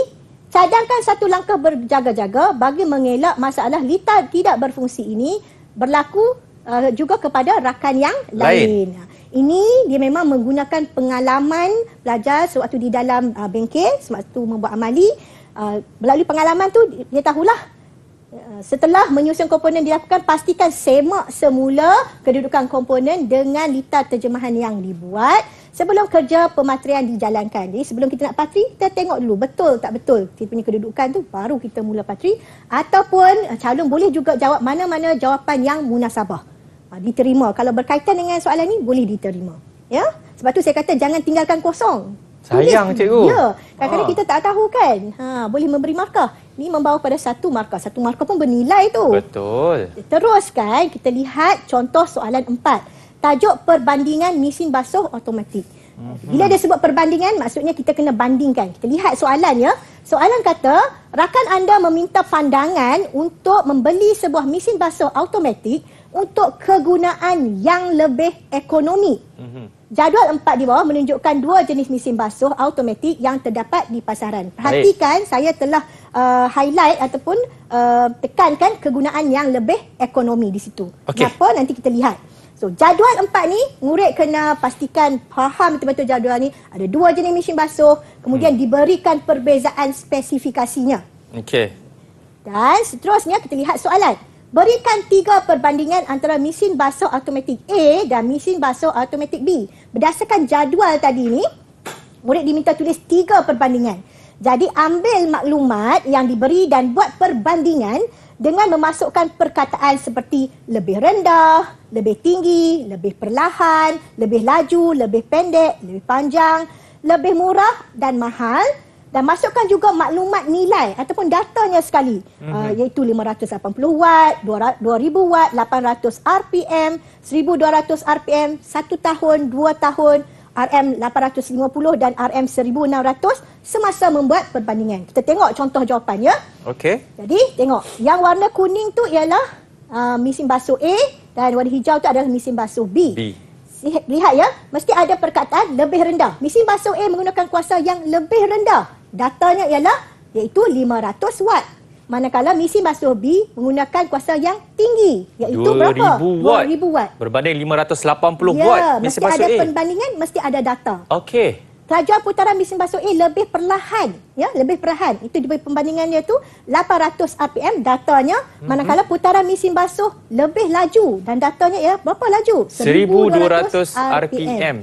Cadangkan satu langkah berjaga-jaga bagi mengelak masalah litar tidak berfungsi ini berlaku uh, juga kepada rakan yang lain. lain. Ini dia memang menggunakan pengalaman pelajar sewaktu di dalam uh, bengkel, sewaktu membuat amali. Uh, melalui pengalaman tu dia tahulah uh, setelah menyusun komponen dilakukan pastikan semak semula kedudukan komponen dengan litar terjemahan yang dibuat sebelum kerja pematrian dijalankan. Jadi sebelum kita nak patri, kita tengok dulu betul tak betul kita punya kedudukan tu baru kita mula patri ataupun uh, calon boleh juga jawab mana-mana jawapan yang munasabah. Ha, diterima. Kalau berkaitan dengan soalan ni boleh diterima. Ya? Sebab tu saya kata jangan tinggalkan kosong. Sayang Tulis. cikgu. Ya. Kadang-kadang ah. kita tak tahu kan. Ha, boleh memberi markah. Ni membawa pada satu markah. Satu markah pun bernilai tu. Betul. Eh, Teruskan kita lihat contoh soalan empat. Tajuk perbandingan mesin basuh automatik. Mhm. Bila dia sebut perbandingan, maksudnya kita kena bandingkan. Kita lihat soalan ya. Soalan kata, rakan anda meminta pandangan untuk membeli sebuah mesin basuh automatik untuk kegunaan yang lebih ekonomi. Mhm. Jadual empat di bawah menunjukkan dua jenis mesin basuh automatik yang terdapat di pasaran. Perhatikan Baik. saya telah uh, highlight ataupun uh, tekankan kegunaan yang lebih ekonomi di situ. Okay. Kenapa nanti kita lihat. So jadual empat ni murid kena pastikan faham betul-betul jadual ni ada dua jenis mesin basuh kemudian hmm. diberikan perbezaan spesifikasinya. Okey. Dan seterusnya kita lihat soalan. Berikan tiga perbandingan antara mesin basuh automatik A dan mesin basuh automatik B. Berdasarkan jadual tadi ni, murid diminta tulis tiga perbandingan. Jadi ambil maklumat yang diberi dan buat perbandingan dengan memasukkan perkataan seperti lebih rendah, lebih tinggi, lebih perlahan, lebih laju, lebih pendek, lebih panjang, lebih murah dan mahal dan masukkan juga maklumat nilai ataupun datanya sekali mm -hmm. uh, iaitu 580 watt, 2000 watt, 800 RPM, 1200 RPM, 1 tahun, 2 tahun, RM850 dan RM1600 semasa membuat perbandingan. Kita tengok contoh jawapannya. ya. Okey. Jadi tengok yang warna kuning tu ialah uh, mesin basuh A dan warna hijau tu adalah mesin basuh B. B. Lihat ya, mesti ada perkataan lebih rendah. Mesin basuh A menggunakan kuasa yang lebih rendah datanya ialah iaitu 500 watt. Manakala mesin basuh B menggunakan kuasa yang tinggi iaitu 2000 berapa? 2000 watt. 2000 watt. Berbanding 580 ya, watt mesin basuh A. Ya, mesti ada perbandingan, mesti ada data. Okey. Kelajuan putaran mesin basuh A lebih perlahan, ya, lebih perlahan. Itu diberi perbandingannya tu 800 RPM datanya, mm-hmm. manakala putaran mesin basuh lebih laju dan datanya ya berapa laju? 1200, 1200 RPM. RPM.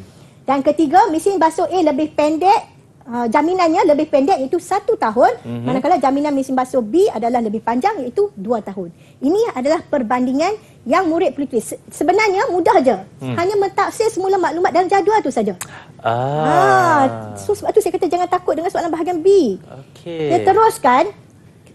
Dan ketiga, mesin basuh A lebih pendek Ah, jaminannya lebih pendek iaitu satu tahun mm-hmm. manakala jaminan mesin basuh B adalah lebih panjang iaitu dua tahun. Ini adalah perbandingan yang murid perlu tulis. Sebenarnya mudah saja. Hmm. Hanya mentafsir semula maklumat dalam jadual tu saja. Ah. ah. So sebab tu saya kata jangan takut dengan soalan bahagian B. Okay. Dia teruskan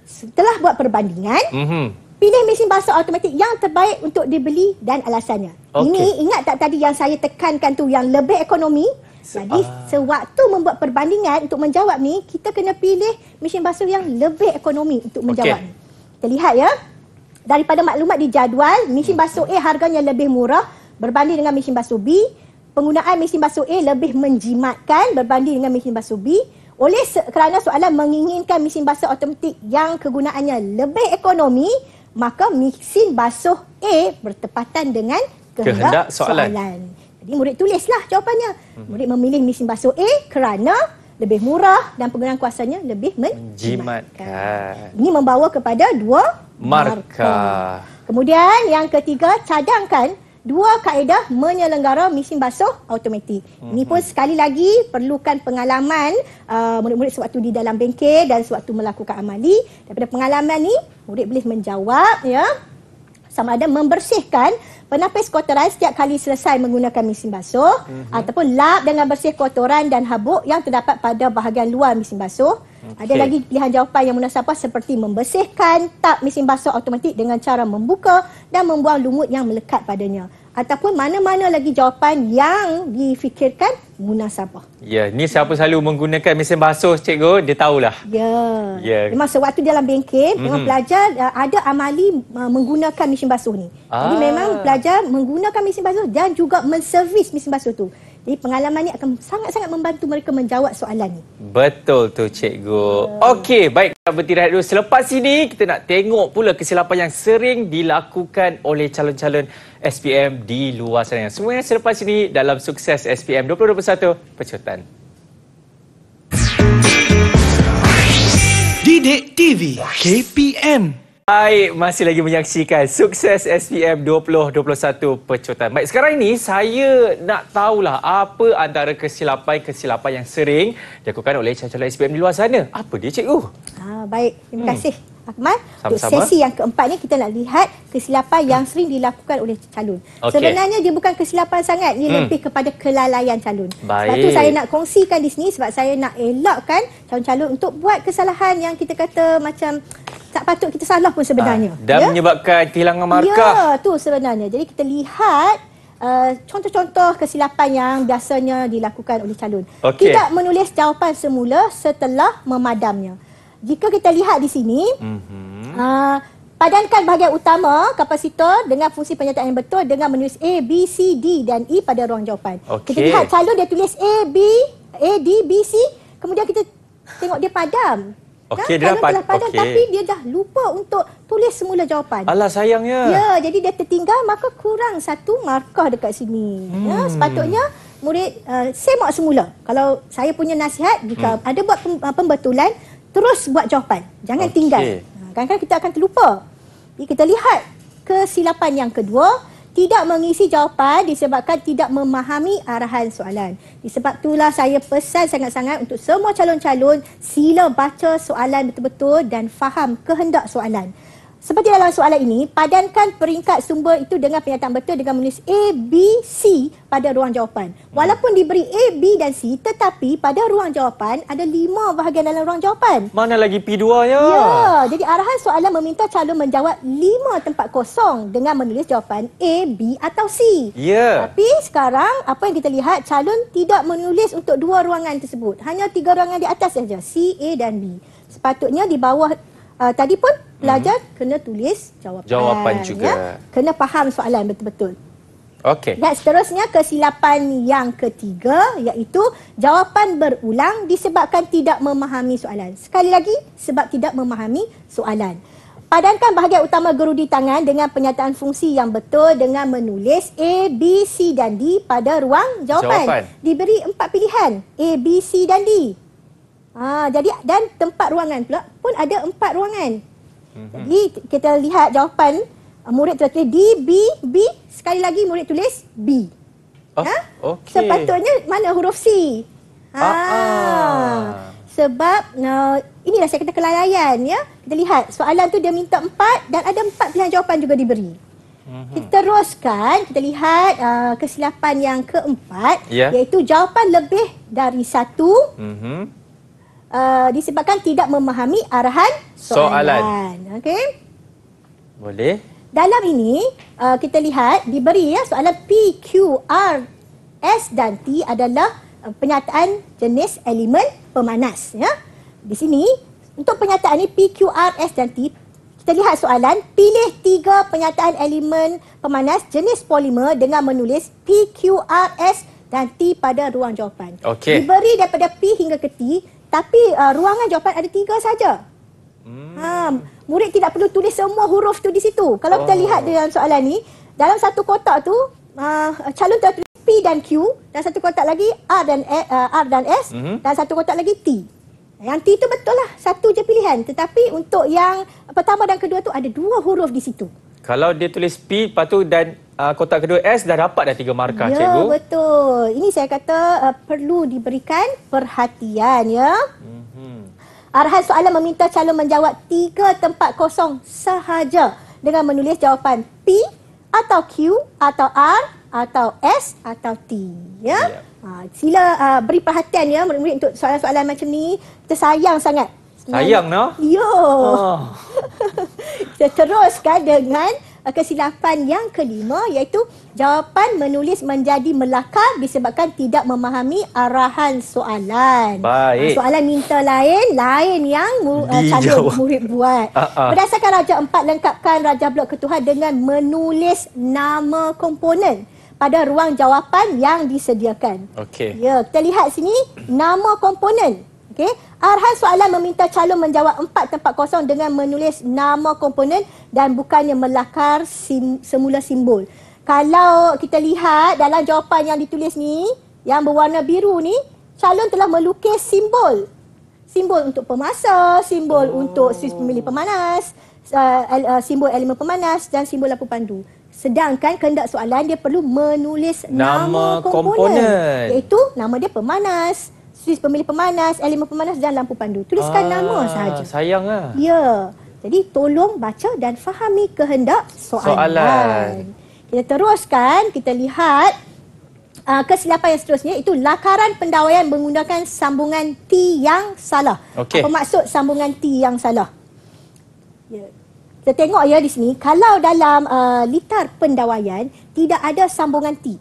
setelah buat perbandingan mm-hmm. pilih mesin basuh automatik yang terbaik untuk dibeli dan alasannya. Okay. Ini ingat tak tadi yang saya tekankan tu yang lebih ekonomi jadi uh, sewaktu membuat perbandingan untuk menjawab ni, kita kena pilih mesin basuh yang lebih ekonomi untuk menjawab. Okay. Kita lihat ya. Daripada maklumat di jadual, mesin hmm. basuh A harganya lebih murah berbanding dengan mesin basuh B. Penggunaan mesin basuh A lebih menjimatkan berbanding dengan mesin basuh B. Oleh kerana soalan menginginkan mesin basuh otomatik yang kegunaannya lebih ekonomi, maka mesin basuh A bertepatan dengan kehendak, kehendak soalan. soalan. Jadi murid tulislah jawapannya. Hmm. Murid memilih mesin basuh A kerana lebih murah dan penggunaan kuasanya lebih menjimatkan. Ini membawa kepada dua markah. markah. Kemudian yang ketiga, cadangkan dua kaedah menyelenggara mesin basuh automatik. Ini pun hmm. sekali lagi perlukan pengalaman uh, murid-murid sewaktu di dalam bengkel dan sewaktu melakukan amali. Daripada pengalaman ni murid boleh menjawab ya sama ada membersihkan penapis kotoran setiap kali selesai menggunakan mesin basuh mm-hmm. ataupun lap dengan bersih kotoran dan habuk yang terdapat pada bahagian luar mesin basuh. Okay. Ada lagi pilihan jawapan yang munasabah seperti membersihkan tap mesin basuh automatik dengan cara membuka dan membuang lumut yang melekat padanya. Ataupun mana-mana lagi jawapan yang difikirkan munasabah. Ya, yeah. ni siapa selalu menggunakan mesin basuh cikgu, dia tahulah. Ya. Yeah. Yeah. Masa waktu dalam bengkel, memang mm-hmm. pelajar uh, ada amali uh, menggunakan mesin basuh ni. Ah. Jadi memang pelajar menggunakan mesin basuh dan juga menservis mesin basuh tu. Jadi pengalaman ni akan sangat-sangat membantu mereka menjawab soalan ni. Betul tu cikgu. Yeah. Okey, baik. Berhenti rehat Selepas sini kita nak tengok pula kesilapan yang sering dilakukan oleh calon-calon SPM di luar sana. Semuanya selepas sini dalam sukses SPM 2021. Pecutan. Didik TV KPM Baik, masih lagi menyaksikan sukses SPM 2021 Pecutan. Baik, sekarang ini saya nak tahulah apa antara kesilapan-kesilapan yang sering dilakukan oleh calon-calon SPM di luar sana. Apa dia, Cikgu? Ah, baik, terima hmm. kasih. Hmm. Akmal, untuk sesi yang keempat ni kita nak lihat kesilapan yang sering dilakukan oleh calon. Okay. Sebenarnya dia bukan kesilapan sangat, dia hmm. lebih kepada kelalaian calon. Baik. Sebab tu saya nak kongsikan di sini sebab saya nak elakkan calon-calon untuk buat kesalahan yang kita kata macam tak patut kita salah pun sebenarnya. Ha, dan ya? menyebabkan kehilangan markah. Ya, tu sebenarnya. Jadi kita lihat uh, contoh-contoh uh, kesilapan yang biasanya dilakukan oleh calon. Okay. Tidak menulis jawapan semula setelah memadamnya jika kita lihat di sini, mm-hmm. uh, padankan bahagian utama kapasitor dengan fungsi penyataan yang betul dengan menulis A, B, C, D dan E pada ruang jawapan. Okay. Kita lihat calon dia tulis A, B, A, D, B, C, kemudian kita tengok dia padam. Okey, dia dapat. Telah padam, okay. Tapi dia dah lupa untuk tulis semula jawapan. Alah, sayangnya. Ya, jadi dia tertinggal, maka kurang satu markah dekat sini. Hmm. Ya, sepatutnya murid uh, semak semula. Kalau saya punya nasihat, jika hmm. ada buat ah, pembetulan, Terus buat jawapan. Jangan okay. tinggal. Ha, kadang-kadang kita akan terlupa. Jadi kita lihat kesilapan yang kedua. Tidak mengisi jawapan disebabkan tidak memahami arahan soalan. Disebab itulah saya pesan sangat-sangat untuk semua calon-calon sila baca soalan betul-betul dan faham kehendak soalan. Seperti dalam soalan ini, padankan peringkat sumber itu dengan pernyataan betul dengan menulis A, B, C pada ruang jawapan. Hmm. Walaupun diberi A, B dan C, tetapi pada ruang jawapan ada lima bahagian dalam ruang jawapan. Mana lagi P2-nya? Ya, jadi arahan soalan meminta calon menjawab lima tempat kosong dengan menulis jawapan A, B atau C. Ya. Tapi sekarang, apa yang kita lihat, calon tidak menulis untuk dua ruangan tersebut. Hanya tiga ruangan di atas saja, C, A dan B. Sepatutnya di bawah uh, tadi pun pelajar hmm. kena tulis jawapan. Jawapan ya? juga. Ya? Kena faham soalan betul-betul. Okey. Dan seterusnya kesilapan yang ketiga iaitu jawapan berulang disebabkan tidak memahami soalan. Sekali lagi, sebab tidak memahami soalan. Padankan bahagian utama guru di tangan dengan penyataan fungsi yang betul dengan menulis A, B, C dan D pada ruang jawapan. jawapan. Diberi empat pilihan. A, B, C dan D. Ha, jadi dan tempat ruangan pula pun ada empat ruangan. Mm-hmm. Jadi kita lihat jawapan uh, murid tu tulis D, B, B. Sekali lagi murid tulis B. Oh, ha? okay. Sepatutnya mana huruf C? Ha. Ah, ah. Sebab uh, inilah saya kata kelayaian ya. Kita lihat soalan tu dia minta empat dan ada empat pilihan jawapan juga diberi. Mm-hmm. Kita teruskan, kita lihat uh, kesilapan yang keempat yeah. iaitu jawapan lebih dari satu. Mm-hmm uh, disebabkan tidak memahami arahan soalan. soalan. Okey. Boleh. Dalam ini uh, kita lihat diberi ya soalan P Q R S dan T adalah uh, penyataan jenis elemen pemanas ya. Di sini untuk penyataan ini P Q R S dan T kita lihat soalan pilih tiga penyataan elemen pemanas jenis polimer dengan menulis P Q R S dan T pada ruang jawapan. Okay. Diberi daripada P hingga ke T tapi uh, ruangan jawapan ada tiga saja. Hmm. Um, murid tidak perlu tulis semua huruf tu di situ. Kalau oh. kita lihat dalam soalan ni, dalam satu kotak tu uh, calon telah tulis P dan Q, dan satu kotak lagi R dan e, uh, R dan S, hmm dan satu kotak lagi T. Yang T tu betul lah, satu je pilihan. Tetapi untuk yang pertama dan kedua tu ada dua huruf di situ kalau dia tulis P lepas tu dan uh, kotak kedua S dah dapat dah tiga markah ya, cikgu. Ya betul. Ini saya kata uh, perlu diberikan perhatian ya. Mm-hmm. Arahan soalan meminta calon menjawab tiga tempat kosong sahaja dengan menulis jawapan P atau Q atau R atau S atau T ya. Yeah. Ya. Ha, sila uh, beri perhatian ya murid-murid untuk soalan-soalan macam ni. Kita sayang sangat Sayang no? Yo. Oh. Teruskan dengan eh, kesilapan yang kelima iaitu jawapan menulis menjadi melaka disebabkan tidak memahami arahan soalan. Baik. Ah, soalan minta lain, lain yang ah, calon murid buat. Uh-uh. Berdasarkan Raja Empat, lengkapkan Raja Blok ketua dengan menulis nama komponen pada ruang jawapan yang disediakan. Okey. Ya, kita lihat sini nama komponen. Okey, arahan soalan meminta calon menjawab empat tempat kosong dengan menulis nama komponen dan bukannya melakar sim, semula simbol. Kalau kita lihat dalam jawapan yang ditulis ni, yang berwarna biru ni, calon telah melukis simbol. Simbol untuk pemasa, simbol oh. untuk sis pemilih pemanas, uh, uh, simbol elemen pemanas dan simbol lampu pandu. Sedangkan kehendak soalan dia perlu menulis nama, nama komponen, komponen iaitu nama dia pemanas tulis pemilih pemanas, elemen eh, pemanas dan lampu pandu. Tuliskan ah, nama sahaja. Sayanglah. Ya. Jadi tolong baca dan fahami kehendak soalan. soalan. Kita teruskan, kita lihat uh, kesilapan yang seterusnya itu lakaran pendawaian menggunakan sambungan T yang salah. Okay. Apa maksud sambungan T yang salah? Ya. Kita tengok ya di sini, kalau dalam uh, litar pendawaian tidak ada sambungan T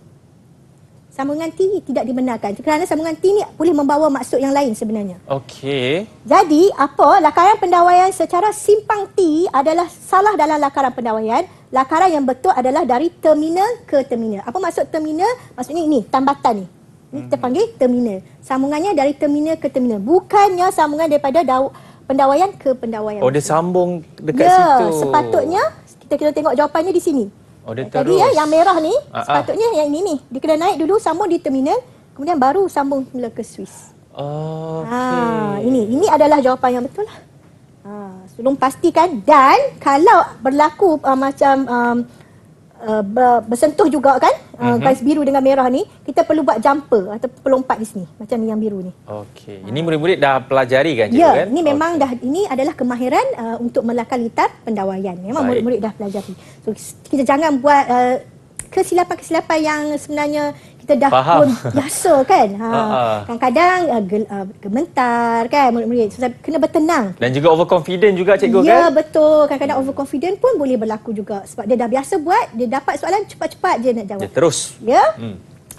sambungan T tidak dibenarkan kerana sambungan T ni boleh membawa maksud yang lain sebenarnya. Okey. Jadi, apa lakaran pendawaian secara simpang T adalah salah dalam lakaran pendawaian. Lakaran yang betul adalah dari terminal ke terminal. Apa maksud terminal? Maksudnya ini, tambatan ni. Ini kita mhm. terminal. Sambungannya dari terminal ke terminal. Bukannya sambungan daripada da pendawaian ke pendawaian. Oh, dia sambung dekat ya, situ. Ya, sepatutnya kita kena tengok jawapannya di sini. Oh, dia terus. Tadi eh, ya, yang merah ni, ah, ah. sepatutnya ah. yang ini ni. Dia kena naik dulu, sambung di terminal, kemudian baru sambung mula ke Swiss. Oh, ah, okay. Ha, ini ini adalah jawapan yang betul. Ha, sebelum pastikan dan kalau berlaku uh, macam um, uh, bersentuh juga kan, uh, ah, kais mhm. biru dengan merah ni, kita perlu buat jumper atau pelompat di sini. Macam ni yang biru ni. Okey. Ini murid-murid dah pelajari kan? Ya. Kan? Ini memang okay. dah, ini adalah kemahiran uh, untuk melakar litar pendawaian. Memang Baik. murid-murid dah pelajari. So, kita jangan buat uh, kesilapan-kesilapan yang sebenarnya kita dah Faham. pun biasa kan. Ha. Ah, ah. Kadang-kadang uh, ge- uh, gementar kan murid-murid. So, kena bertenang. Dan juga overconfident juga cikgu ya, kan? Ya, betul. Kadang-kadang overconfident pun boleh berlaku juga. Sebab dia dah biasa buat, dia dapat soalan cepat-cepat je nak jawab. Ya, terus. Ya. Hmm.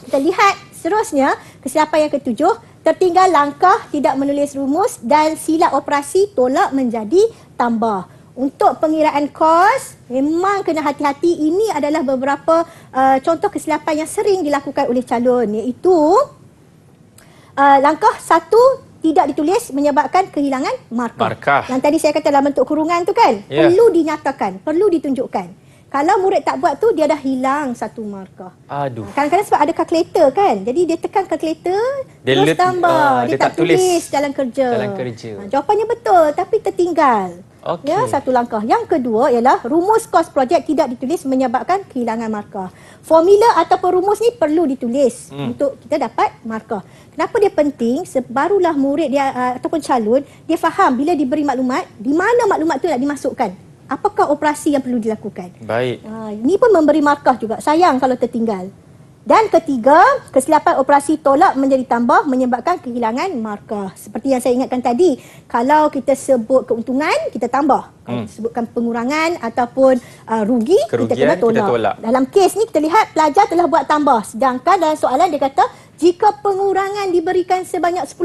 Kita lihat seterusnya, kesilapan yang ketujuh. Tertinggal langkah, tidak menulis rumus dan silap operasi tolak menjadi tambah. Untuk pengiraan kos, memang kena hati-hati. Ini adalah beberapa uh, contoh kesilapan yang sering dilakukan oleh calon. Iaitu, uh, langkah satu, tidak ditulis menyebabkan kehilangan markah. markah. Yang tadi saya kata dalam bentuk kurungan tu kan, yeah. perlu dinyatakan, perlu ditunjukkan. Kalau murid tak buat tu, dia dah hilang satu markah. Aduh. Kadang-kadang sebab ada kalkulator kan. Jadi dia tekan kalkulator, dia terus tambah. Uh, dia, dia tak, tak tulis, tulis dalam kerja. Dalam kerja. Ha, jawapannya betul, tapi tertinggal. Okay. Ya, satu langkah. Yang kedua ialah rumus kos projek tidak ditulis menyebabkan kehilangan markah. Formula ataupun rumus ni perlu ditulis hmm. untuk kita dapat markah. Kenapa dia penting? Sebarulah murid dia uh, ataupun calon dia faham bila diberi maklumat, di mana maklumat tu nak dimasukkan. Apakah operasi yang perlu dilakukan? Baik. Ah, ini pun memberi markah juga. Sayang kalau tertinggal. Dan ketiga, kesilapan operasi tolak menjadi tambah menyebabkan kehilangan markah. Seperti yang saya ingatkan tadi, kalau kita sebut keuntungan, kita tambah. Kalau hmm. kita sebutkan pengurangan ataupun uh, rugi, Kerugian, kita kena tolak. Kita tolak. Dalam kes ni, kita lihat pelajar telah buat tambah. Sedangkan dalam soalan, dia kata jika pengurangan diberikan sebanyak 10%,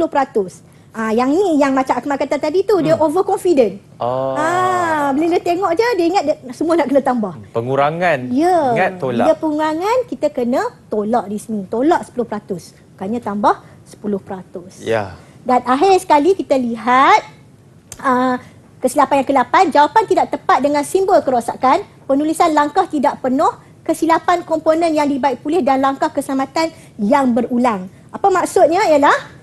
Ah yang ni yang macam Akmal kata tadi tu hmm. dia overconfident. Oh. Ah bila dia tengok je dia ingat dia, semua nak kena tambah. Hmm, pengurangan. Ya. Ingat tolak. Dia pengurangan kita kena tolak di sini. Tolak 10%. Bukannya tambah 10%. Ya. Dan akhir sekali kita lihat uh, kesilapan yang ke-8 jawapan tidak tepat dengan simbol kerosakan, penulisan langkah tidak penuh, kesilapan komponen yang dibaik pulih dan langkah keselamatan yang berulang. Apa maksudnya ialah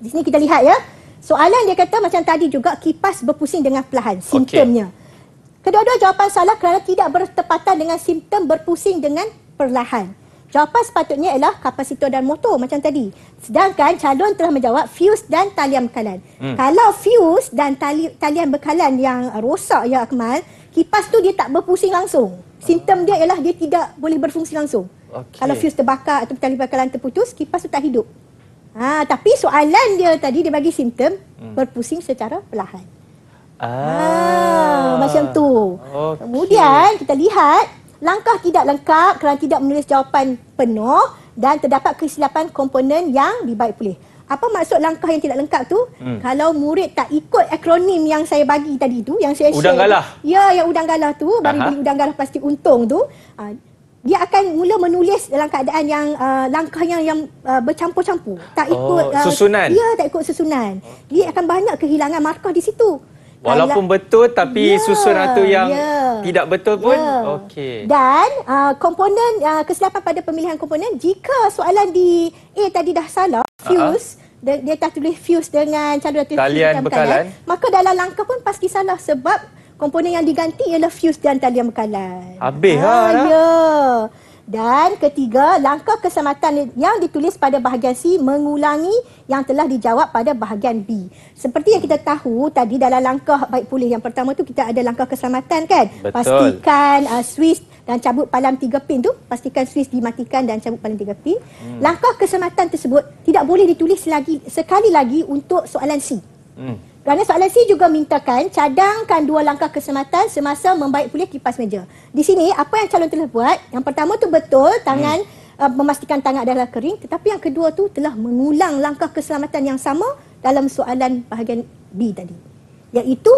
di sini kita lihat ya. Soalan dia kata macam tadi juga kipas berpusing dengan perlahan simptomnya. Okay. Kedua-dua jawapan salah kerana tidak bertepatan dengan simptom berpusing dengan perlahan. Jawapan sepatutnya ialah kapasitor dan motor macam tadi. Sedangkan calon telah menjawab fuse dan talian bekalan. Hmm. Kalau fuse dan tali, talian bekalan yang rosak ya Akmal, kipas tu dia tak berpusing langsung. Simptom dia ialah dia tidak boleh berfungsi langsung. Okay. Kalau fuse terbakar atau talian bekalan terputus, kipas tu tak hidup. Ha, tapi soalan dia tadi dia bagi simptom hmm. berpusing secara perlahan. Ah, ha, macam tu. Okay. Kemudian kita lihat langkah tidak lengkap kerana tidak menulis jawapan penuh dan terdapat kesilapan komponen yang dibaik pulih. Apa maksud langkah yang tidak lengkap tu? Hmm. Kalau murid tak ikut akronim yang saya bagi tadi tu, yang saya udang share. Udang galah. Ya, yang udang galah tu, bari beli udang galah pasti untung tu. Uh, dia akan mula menulis dalam keadaan yang uh, langkah yang yang uh, bercampur-campur tak oh, ikut oh, susunan uh, dia ya, tak ikut susunan dia akan banyak kehilangan markah di situ walaupun Lala, betul tapi yeah, susunan tu yang yeah, tidak betul pun yeah. okey dan uh, komponen uh, kesilapan pada pemilihan komponen jika soalan di eh tadi dah salah fuse uh-huh. dia, dia tak tulis fuse dengan calon tertentu bekalan. Eh, maka dalam langkah pun pasti salah sebab komponen yang diganti ialah fuse dan talian bekalan. Habis lah, ah, lah. Ya. Dan ketiga, langkah keselamatan yang ditulis pada bahagian C mengulangi yang telah dijawab pada bahagian B. Seperti yang kita tahu tadi dalam langkah baik pulih yang pertama tu kita ada langkah keselamatan kan? Betul. Pastikan uh, switch dan cabut palam tiga pin tu. Pastikan switch dimatikan dan cabut palam tiga pin. Hmm. Langkah keselamatan tersebut tidak boleh ditulis lagi sekali lagi untuk soalan C. Hmm. Kerana soalan C juga mintakan cadangkan dua langkah keselamatan semasa membaik pulih kipas meja. Di sini apa yang calon telah buat? Yang pertama tu betul tangan hmm. uh, memastikan tangan adalah kering tetapi yang kedua tu telah mengulang langkah keselamatan yang sama dalam soalan bahagian B tadi. Iaitu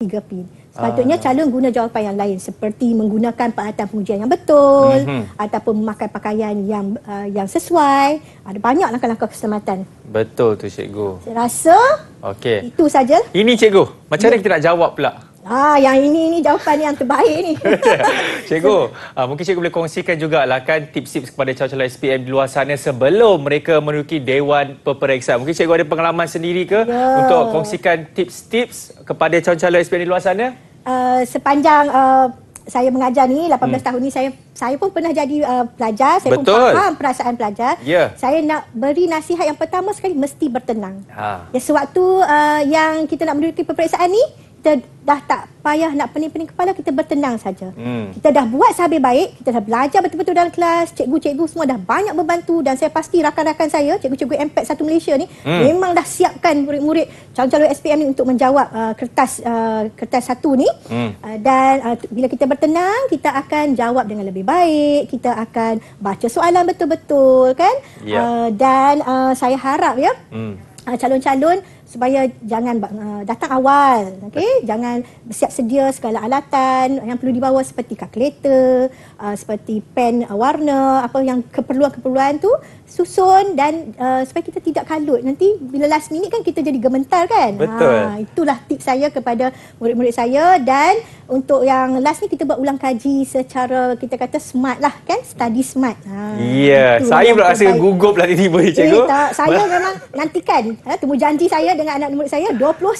tiga pin. Ah. Sepatutnya uh. calon guna jawapan yang lain seperti menggunakan peralatan pengujian yang betul mm-hmm. ataupun memakai pakaian yang uh, yang sesuai. Ada banyak langkah-langkah keselamatan. Betul tu cikgu. Saya rasa okay. itu saja. Ini cikgu, macam mana yeah. kita nak jawab pula? Ah, yang ini ini jawapan yang terbaik ni. cikgu, ah, mungkin cikgu boleh kongsikan juga lah kan tips-tips kepada calon-calon SPM di luar sana sebelum mereka menduduki Dewan Peperiksa. Mungkin cikgu ada pengalaman sendiri ke yeah. untuk kongsikan tips-tips kepada calon-calon SPM di luar sana? Uh, sepanjang uh, saya mengajar ni, 18 hmm. tahun ni, saya saya pun pernah jadi uh, pelajar. Saya Betul. pun faham perasaan pelajar. Yeah. Saya nak beri nasihat yang pertama sekali, mesti bertenang. Ha. Ya, sewaktu uh, yang kita nak menduduki peperiksaan ni, kita dah tak payah nak pening-pening kepala, kita bertenang saja. Hmm. Kita dah buat sahabat baik, kita dah belajar betul-betul dalam kelas, cikgu-cikgu semua dah banyak membantu dan saya pasti rakan-rakan saya, cikgu-cikgu MPAT satu Malaysia ni, hmm. memang dah siapkan murid-murid calon-calon SPM ni untuk menjawab uh, kertas uh, kertas satu ni. Hmm. Uh, dan uh, bila kita bertenang, kita akan jawab dengan lebih baik, kita akan baca soalan betul-betul kan. Yeah. Uh, dan uh, saya harap ya, hmm. uh, calon-calon, supaya jangan uh, datang awal okey jangan siap sedia segala alatan yang perlu dibawa seperti kalkulator uh, seperti pen uh, warna apa yang keperluan-keperluan tu susun dan uh, supaya kita tidak kalut nanti bila last minute kan kita jadi gemetar kan Betul. ha itulah tips saya kepada murid-murid saya dan untuk yang last ni kita buat ulang kaji secara kita kata smart lah kan study smart ha ya yeah. saya pula rasa gugup lah tiba-tiba ni eh, cikgu eh, tak. saya memang nantikan ha, temu janji saya dengan anak murid saya 29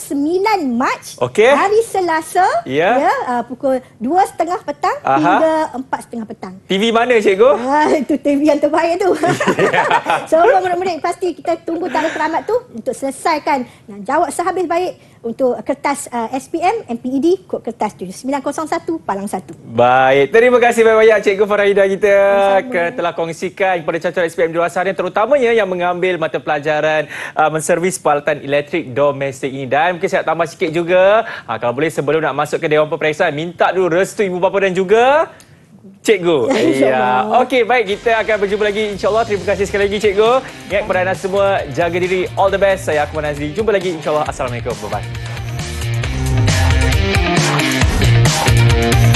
Mac okay. hari Selasa yeah. ya uh, pukul 2.30 petang Aha. hingga Tengah petang. TV mana cikgu? Ah, itu TV yang terbaik tu. Yeah. so, murid-murid pasti kita tunggu tarikh keramat tu untuk selesaikan dan jawab sehabis baik untuk kertas uh, ah, SPM, MPED, kod kertas 701, Palang 1. Baik. Terima kasih banyak-banyak Cikgu Farahidah kita sama telah kongsikan kepada calon SPM di luar sana terutamanya yang mengambil mata pelajaran uh, menservis peralatan elektrik domestik ini. Dan mungkin saya tambah sikit juga, uh, kalau boleh sebelum nak masuk ke Dewan Perperiksaan, minta dulu restu ibu bapa dan juga... Cikgu. Ya. Okey, baik kita akan berjumpa lagi insya-Allah. Terima kasih sekali lagi cikgu. Ya kepada anda semua jaga diri. All the best. Saya Akmal Nazri. Jumpa lagi insya-Allah. Assalamualaikum. Bye bye.